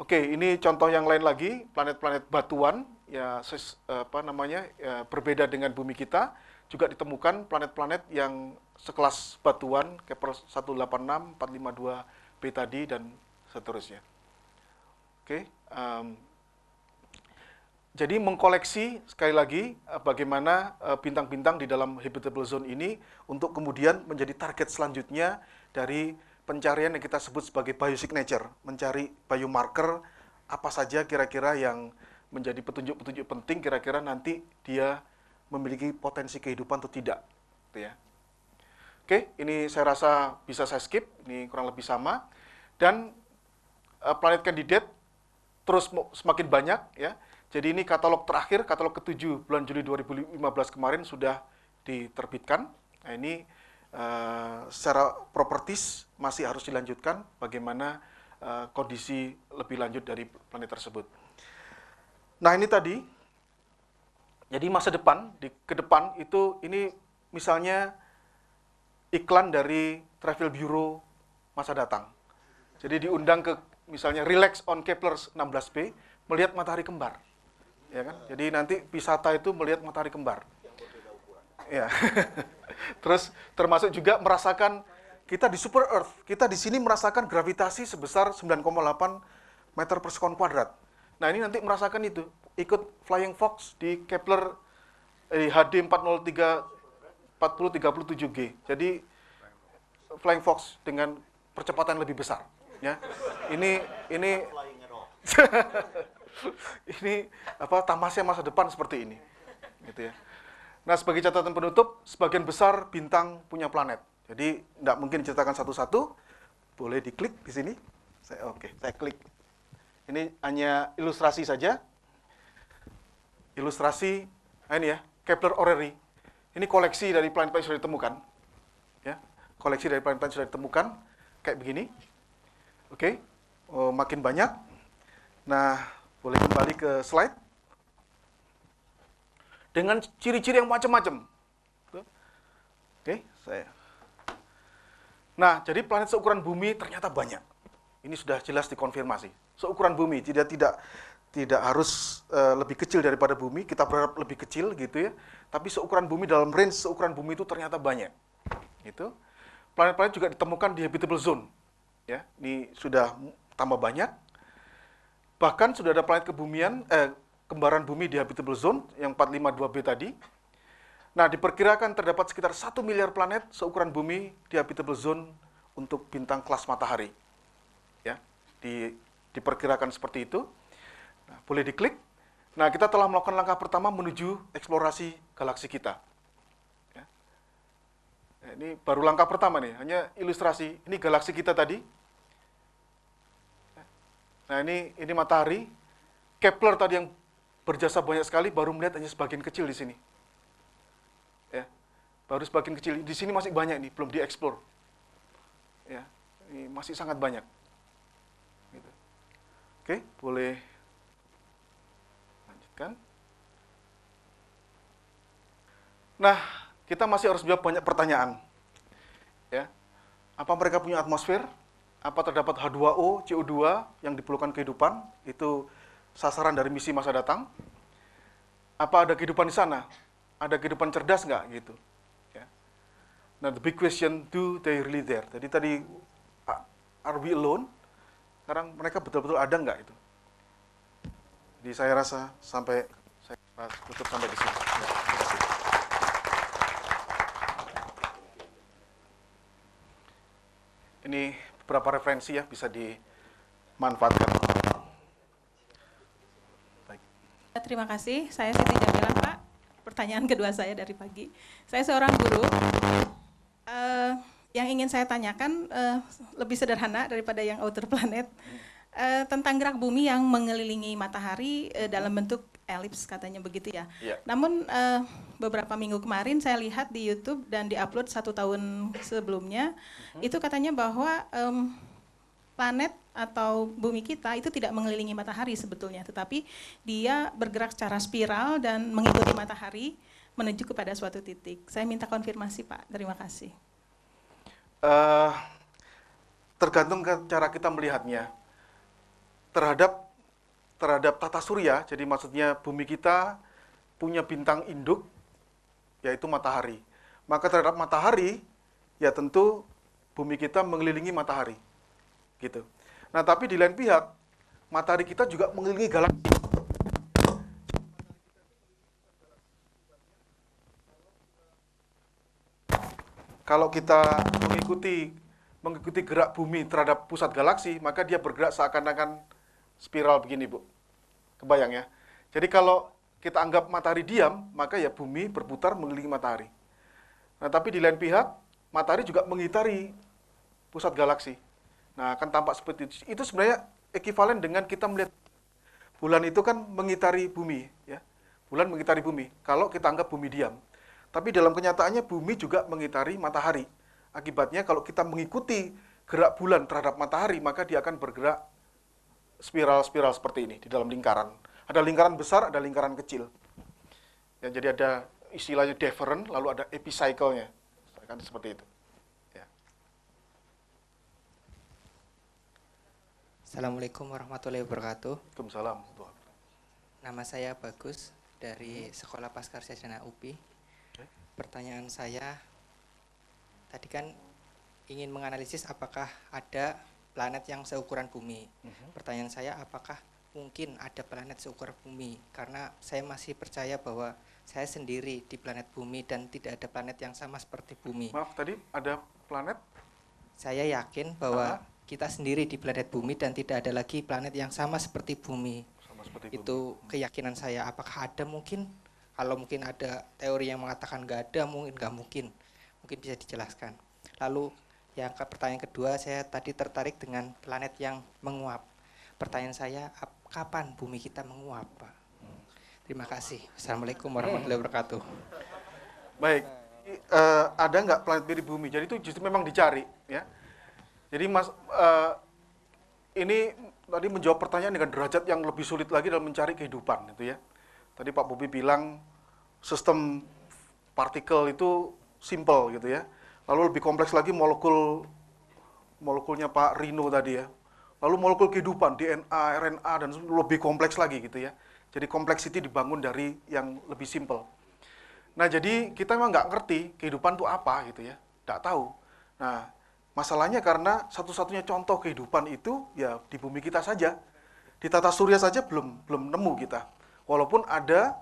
Oke, ini contoh yang lain lagi, planet-planet batuan ya ses, apa namanya ya, berbeda dengan bumi kita juga ditemukan planet-planet yang sekelas batuan Kepler 186, 452b tadi dan seterusnya. Oke, um, jadi mengkoleksi sekali lagi eh, bagaimana eh, bintang-bintang di dalam habitable zone ini untuk kemudian menjadi target selanjutnya dari pencarian yang kita sebut sebagai biosignature, mencari biomarker apa saja kira-kira yang menjadi petunjuk-petunjuk penting kira-kira nanti dia memiliki potensi kehidupan atau tidak, gitu ya. Oke, ini saya rasa bisa saya skip, ini kurang lebih sama. Dan eh, planet kandidat terus semakin banyak ya. Jadi ini katalog terakhir, katalog ketujuh bulan Juli 2015 kemarin sudah diterbitkan. Nah, ini Eh, secara propertis masih harus dilanjutkan bagaimana uh, kondisi lebih lanjut dari planet tersebut. Nah ini tadi, jadi masa depan di ke depan itu ini misalnya iklan dari Travel Bureau masa datang. Jadi diundang ke misalnya relax on Kepler 16b melihat matahari kembar. Ya kan? Jadi nanti wisata itu melihat matahari kembar. Ya. Terus termasuk juga merasakan kita di super earth, kita di sini merasakan gravitasi sebesar 9,8 meter per sekon kuadrat. Nah, ini nanti merasakan itu. Ikut Flying Fox di Kepler di HD 403 4037G. Jadi Flying Fox dengan percepatan lebih besar, ya. Ini ini ini apa tamasnya masa depan seperti ini. Gitu ya. Nah, sebagai catatan penutup, sebagian besar bintang punya planet. Jadi, tidak mungkin diceritakan satu-satu. Boleh diklik di sini. Saya oke, okay, saya klik. Ini hanya ilustrasi saja. Ilustrasi nah ini ya, Kepler Orrery. Ini koleksi dari planet-planet sudah ditemukan. Ya, koleksi dari planet-planet sudah ditemukan kayak begini. Oke. Okay. Oh, makin banyak. Nah, boleh kembali ke slide dengan ciri-ciri yang macam-macam. Gitu. Oke, saya. Nah, jadi planet seukuran bumi ternyata banyak. Ini sudah jelas dikonfirmasi. Seukuran bumi tidak tidak tidak harus uh, lebih kecil daripada bumi, kita berharap lebih kecil gitu ya. Tapi seukuran bumi dalam range seukuran bumi itu ternyata banyak. Gitu. Planet-planet juga ditemukan di habitable zone. Ya, ini sudah tambah banyak. Bahkan sudah ada planet kebumian eh, kembaran bumi di habitable zone yang 452b tadi. Nah, diperkirakan terdapat sekitar 1 miliar planet seukuran bumi di habitable zone untuk bintang kelas matahari. Ya, di, diperkirakan seperti itu. Nah, boleh diklik. Nah, kita telah melakukan langkah pertama menuju eksplorasi galaksi kita. Ya. Nah, ini baru langkah pertama nih, hanya ilustrasi. Ini galaksi kita tadi. Nah, ini ini matahari. Kepler tadi yang berjasa banyak sekali baru melihat hanya sebagian kecil di sini. Ya. Baru sebagian kecil. Di sini masih banyak nih, belum dieksplor. Ya. Ini masih sangat banyak. Gitu. Oke, boleh lanjutkan. Nah, kita masih harus jawab banyak pertanyaan. Ya. Apa mereka punya atmosfer? Apa terdapat H2O, CO2 yang diperlukan kehidupan? Itu sasaran dari misi masa datang? Apa ada kehidupan di sana? Ada kehidupan cerdas nggak gitu? Ya. Nah, the big question, do they really there? Jadi tadi, are we alone? Sekarang mereka betul-betul ada nggak itu? Jadi saya rasa sampai saya tutup sampai di sini. Ya. ini beberapa referensi ya bisa dimanfaatkan. terima kasih. Saya Siti Jamila, Pak. Pertanyaan kedua saya dari pagi. Saya seorang guru. Uh, yang ingin saya tanyakan uh, lebih sederhana daripada yang outer planet uh, tentang gerak bumi yang mengelilingi matahari uh, dalam bentuk elips katanya begitu ya. Yeah. Namun uh, beberapa minggu kemarin saya lihat di YouTube dan diupload satu tahun sebelumnya uh mhm. -huh. itu katanya bahwa um, planet atau bumi kita itu tidak mengelilingi matahari sebetulnya, tetapi dia bergerak secara spiral dan mengikuti matahari menuju kepada suatu titik. Saya minta konfirmasi Pak, terima kasih. Uh, tergantung ke cara kita melihatnya. Terhadap terhadap tata surya, jadi maksudnya bumi kita punya bintang induk, yaitu matahari. Maka terhadap matahari, ya tentu bumi kita mengelilingi matahari gitu. Nah, tapi di lain pihak matahari kita juga mengelilingi galaksi. Kalau kita mengikuti mengikuti gerak bumi terhadap pusat galaksi, maka dia bergerak seakan-akan spiral begini, Bu. Kebayang ya? Jadi kalau kita anggap matahari diam, maka ya bumi berputar mengelilingi matahari. Nah, tapi di lain pihak, matahari juga mengitari pusat galaksi. Nah, akan tampak seperti itu. Itu sebenarnya ekivalen dengan kita melihat bulan itu kan mengitari bumi, ya. Bulan mengitari bumi. Kalau kita anggap bumi diam. Tapi dalam kenyataannya bumi juga mengitari matahari. Akibatnya kalau kita mengikuti gerak bulan terhadap matahari, maka dia akan bergerak spiral-spiral seperti ini di dalam lingkaran. Ada lingkaran besar, ada lingkaran kecil. Ya, jadi ada istilahnya deferent, lalu ada epicycle-nya. seperti itu. Assalamualaikum warahmatullahi wabarakatuh. Waalaikumsalam. Nama saya Bagus dari Sekolah Pascarsajana UPI. Pertanyaan saya tadi kan ingin menganalisis apakah ada planet yang seukuran bumi. Mhm. Pertanyaan saya apakah mungkin ada planet seukuran bumi karena saya masih percaya bahwa saya sendiri di planet bumi dan tidak ada planet yang sama seperti bumi. Maaf tadi ada planet? Saya yakin bahwa Aha kita sendiri di planet bumi dan tidak ada lagi planet yang sama seperti bumi. Sama seperti itu keyakinan saya. Apakah ada mungkin? Kalau mungkin ada teori yang mengatakan nggak ada, mungkin nggak mungkin. Mungkin bisa dijelaskan. Lalu yang ke pertanyaan kedua, saya tadi tertarik dengan planet yang menguap. Pertanyaan saya, kapan bumi kita menguap, Pak? Terima kasih. Assalamualaikum warahmatullahi wabarakatuh. Baik, uh, ada nggak planet dari bumi? Jadi itu justru memang dicari, ya jadi Mas uh, ini tadi menjawab pertanyaan dengan derajat yang lebih sulit lagi dalam mencari kehidupan itu ya. Tadi Pak Bobi bilang sistem partikel itu simple gitu ya. Lalu lebih kompleks lagi molekul molekulnya Pak Rino tadi ya. Lalu molekul kehidupan DNA, RNA dan lebih kompleks lagi gitu ya. Jadi kompleksity dibangun dari yang lebih simple. Nah jadi kita memang nggak ngerti kehidupan itu apa gitu ya, nggak tahu. Nah Masalahnya karena satu-satunya contoh kehidupan itu ya di bumi kita saja. Di tata surya saja belum belum nemu kita. Walaupun ada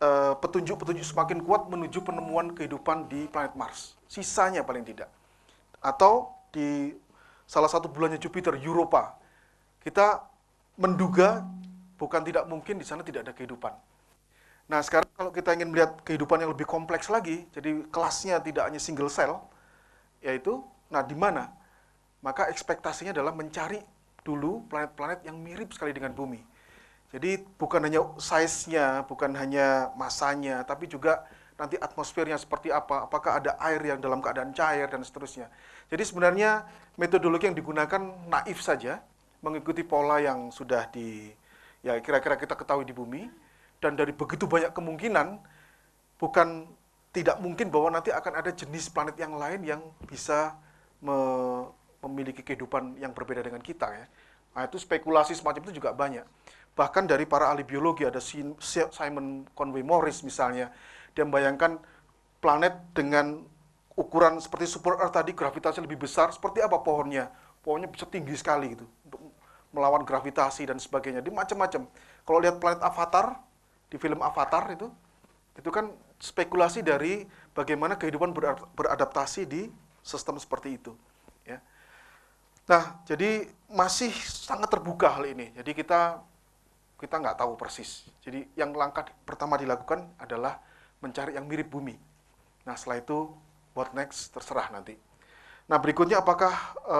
eh, petunjuk-petunjuk semakin kuat menuju penemuan kehidupan di planet Mars. Sisanya paling tidak. Atau di salah satu bulannya Jupiter, Europa. Kita menduga bukan tidak mungkin di sana tidak ada kehidupan. Nah, sekarang kalau kita ingin melihat kehidupan yang lebih kompleks lagi, jadi kelasnya tidak hanya single cell, yaitu Nah, di mana? Maka ekspektasinya adalah mencari dulu planet-planet yang mirip sekali dengan bumi. Jadi bukan hanya size-nya, bukan hanya masanya, tapi juga nanti atmosfernya seperti apa, apakah ada air yang dalam keadaan cair dan seterusnya. Jadi sebenarnya metodologi yang digunakan naif saja, mengikuti pola yang sudah di ya kira-kira kita ketahui di bumi dan dari begitu banyak kemungkinan bukan tidak mungkin bahwa nanti akan ada jenis planet yang lain yang bisa memiliki kehidupan yang berbeda dengan kita ya. Nah, itu spekulasi semacam itu juga banyak. Bahkan dari para ahli biologi ada Simon Conway Morris misalnya, dia membayangkan planet dengan ukuran seperti super Earth tadi gravitasi lebih besar, seperti apa pohonnya? Pohonnya bisa tinggi sekali gitu untuk melawan gravitasi dan sebagainya. Di macam-macam. Kalau lihat planet Avatar di film Avatar itu itu kan spekulasi dari bagaimana kehidupan beradaptasi di sistem seperti itu. Ya. Nah, jadi masih sangat terbuka hal ini. Jadi kita kita nggak tahu persis. Jadi yang langkah pertama dilakukan adalah mencari yang mirip bumi. Nah, setelah itu what next terserah nanti. Nah, berikutnya apakah e,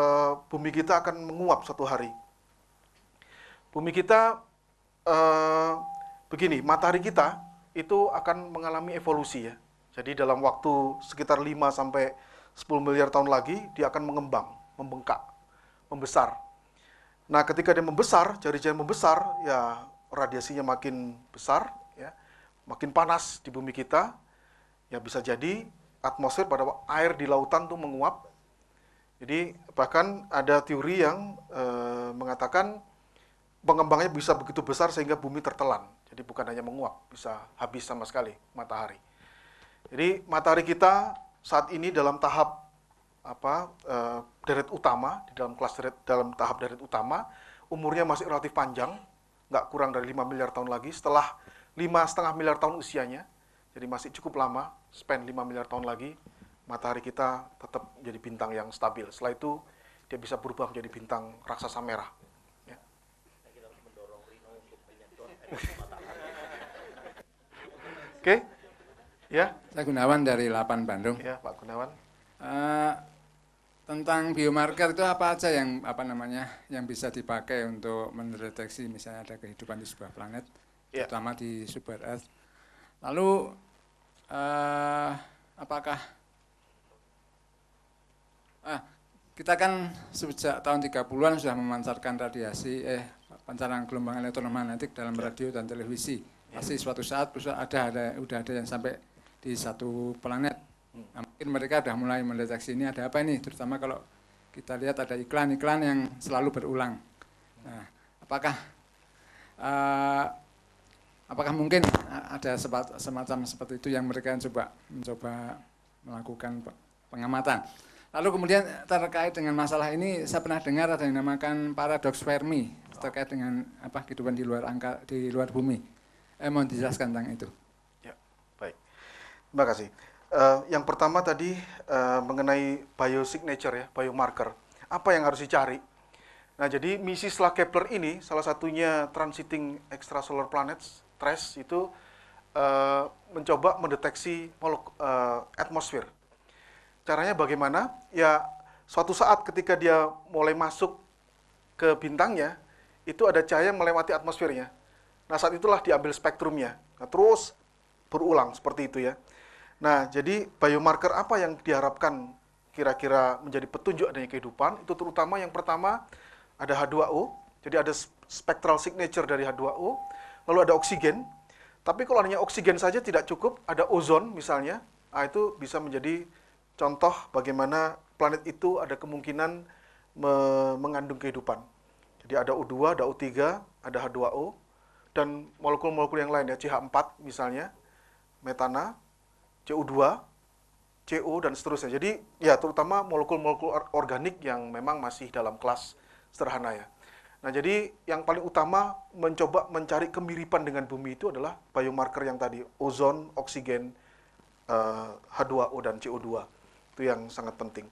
bumi kita akan menguap suatu hari? Bumi kita e, begini, matahari kita itu akan mengalami evolusi ya. Jadi dalam waktu sekitar 5 sampai 10 miliar tahun lagi dia akan mengembang, membengkak, membesar. Nah, ketika dia membesar, jari-jari membesar, ya radiasinya makin besar, ya, makin panas di bumi kita, ya bisa jadi atmosfer pada air di lautan tuh menguap. Jadi bahkan ada teori yang e, mengatakan pengembangnya bisa begitu besar sehingga bumi tertelan. Jadi bukan hanya menguap, bisa habis sama sekali matahari. Jadi matahari kita saat ini dalam tahap apa e, deret utama di dalam kelas deret dalam tahap deret utama umurnya masih relatif panjang nggak kurang dari 5 miliar tahun lagi setelah lima setengah miliar tahun usianya jadi masih cukup lama spend 5 miliar tahun lagi matahari kita tetap jadi bintang yang stabil setelah itu dia bisa berubah menjadi bintang raksasa merah ya. Oke, okay. Ya. Saya Gunawan dari Lapan Bandung. Ya, Pak Gunawan. Uh, tentang biomarker itu apa aja yang apa namanya yang bisa dipakai untuk mendeteksi misalnya ada kehidupan di sebuah planet, ya. terutama di super Earth. Lalu uh, apakah ah, kita kan sejak tahun 30-an sudah memancarkan radiasi eh pancaran gelombang elektromagnetik dalam ya. radio dan televisi. Ya. Pasti suatu saat ada ada udah ada yang sampai di satu planet. Hmm. Nah, mungkin mereka sudah mulai mendeteksi ini ada apa ini, terutama kalau kita lihat ada iklan-iklan yang selalu berulang. Nah, apakah uh, apakah mungkin ada semacam seperti itu yang mereka coba mencoba melakukan pengamatan? Lalu kemudian terkait dengan masalah ini saya pernah dengar ada yang namakan paradoks Fermi terkait dengan apa kehidupan di luar angka di luar bumi. Eh, mau dijelaskan tentang itu. Terima kasih. Uh, yang pertama tadi uh, mengenai biosignature ya, biomarker. Apa yang harus dicari? Nah, jadi misi setelah Kepler ini, salah satunya Transiting Extrasolar Planets, TRES itu uh, mencoba mendeteksi molek, uh, atmosfer. Caranya bagaimana? Ya, suatu saat ketika dia mulai masuk ke bintangnya, itu ada cahaya melewati atmosfernya. Nah, saat itulah diambil spektrumnya. Nah, terus berulang seperti itu ya. Nah, jadi biomarker apa yang diharapkan kira-kira menjadi petunjuk adanya kehidupan? Itu terutama yang pertama ada H2O, jadi ada spectral signature dari H2O, lalu ada oksigen. Tapi kalau hanya oksigen saja tidak cukup, ada ozon misalnya, nah, itu bisa menjadi contoh bagaimana planet itu ada kemungkinan me mengandung kehidupan. Jadi ada O2, ada O3, ada H2O, dan molekul-molekul yang lain ya, CH4 misalnya, metana, CO2, CO dan seterusnya. Jadi ya terutama molekul-molekul organik yang memang masih dalam kelas sederhana ya. Nah, jadi yang paling utama mencoba mencari kemiripan dengan bumi itu adalah biomarker yang tadi, ozon, oksigen, H2O eh, dan CO2. Itu yang sangat penting.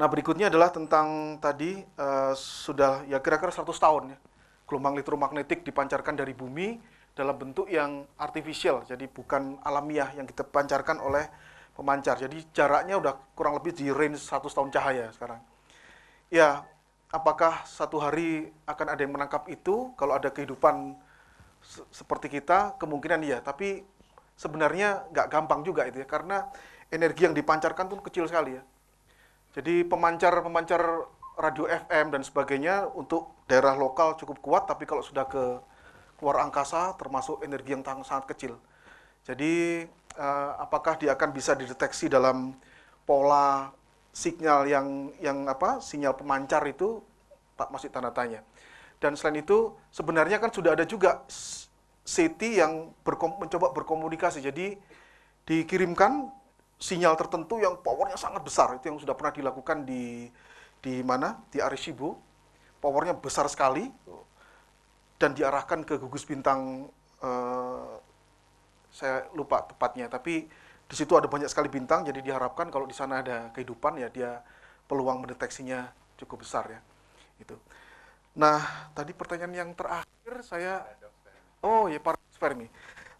Nah, berikutnya adalah tentang tadi eh, sudah ya kira-kira 100 tahun ya. Gelombang elektromagnetik dipancarkan dari bumi dalam bentuk yang artificial, jadi bukan alamiah yang kita pancarkan oleh pemancar. Jadi jaraknya udah kurang lebih di range 100 tahun cahaya sekarang. Ya, apakah satu hari akan ada yang menangkap itu kalau ada kehidupan se seperti kita? Kemungkinan iya, tapi sebenarnya nggak gampang juga itu ya, karena energi yang dipancarkan pun kecil sekali ya. Jadi pemancar-pemancar radio FM dan sebagainya untuk daerah lokal cukup kuat, tapi kalau sudah ke luar angkasa termasuk energi yang sangat kecil. Jadi uh, apakah dia akan bisa dideteksi dalam pola sinyal yang yang apa sinyal pemancar itu tak masih tanda tanya. Dan selain itu sebenarnya kan sudah ada juga SETI yang berkom mencoba berkomunikasi. Jadi dikirimkan sinyal tertentu yang powernya sangat besar itu yang sudah pernah dilakukan di di mana di Arecibo powernya besar sekali dan diarahkan ke gugus bintang uh, saya lupa tepatnya tapi di situ ada banyak sekali bintang jadi diharapkan kalau di sana ada kehidupan ya dia peluang mendeteksinya cukup besar ya itu nah tadi pertanyaan yang terakhir saya oh ya paradoks Fermi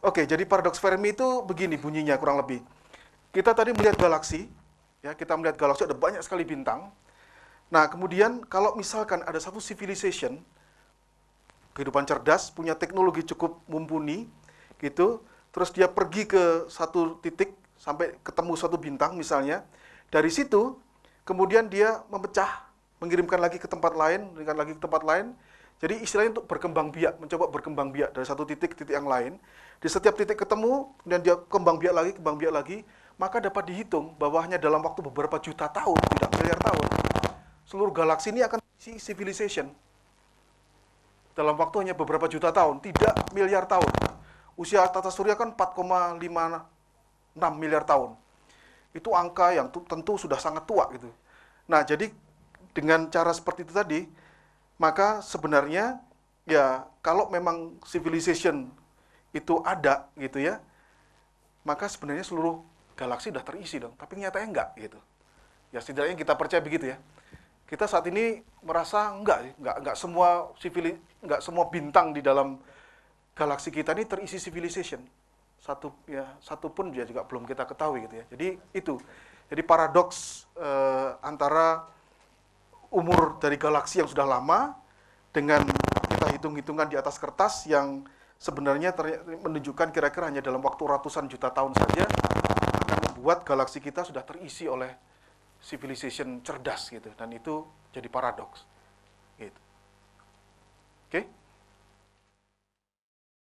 oke jadi paradoks Fermi itu begini bunyinya kurang lebih kita tadi melihat galaksi ya kita melihat galaksi ada banyak sekali bintang nah kemudian kalau misalkan ada satu civilization kehidupan cerdas, punya teknologi cukup mumpuni gitu. Terus dia pergi ke satu titik sampai ketemu satu bintang misalnya. Dari situ kemudian dia memecah, mengirimkan lagi ke tempat lain, mengirimkan lagi ke tempat lain. Jadi istilahnya untuk berkembang biak, mencoba berkembang biak dari satu titik ke titik yang lain. Di setiap titik ketemu, kemudian dia kembang biak lagi, kembang biak lagi, maka dapat dihitung bahwa dalam waktu beberapa juta tahun, tidak miliar tahun, seluruh galaksi ini akan civilization dalam waktu hanya beberapa juta tahun, tidak miliar tahun. Usia tata surya kan 4,56 miliar tahun. Itu angka yang tentu sudah sangat tua gitu. Nah, jadi dengan cara seperti itu tadi, maka sebenarnya ya kalau memang civilization itu ada gitu ya, maka sebenarnya seluruh galaksi sudah terisi dong. Tapi nyatanya enggak gitu. Ya setidaknya kita percaya begitu ya kita saat ini merasa enggak enggak enggak semua civil enggak semua bintang di dalam galaksi kita ini terisi civilization satu ya satu pun dia juga belum kita ketahui gitu ya jadi itu jadi paradoks eh, antara umur dari galaksi yang sudah lama dengan kita hitung-hitungan di atas kertas yang sebenarnya menunjukkan kira-kira hanya dalam waktu ratusan juta tahun saja akan membuat galaksi kita sudah terisi oleh civilization cerdas gitu dan itu jadi paradoks gitu. Oke? Okay?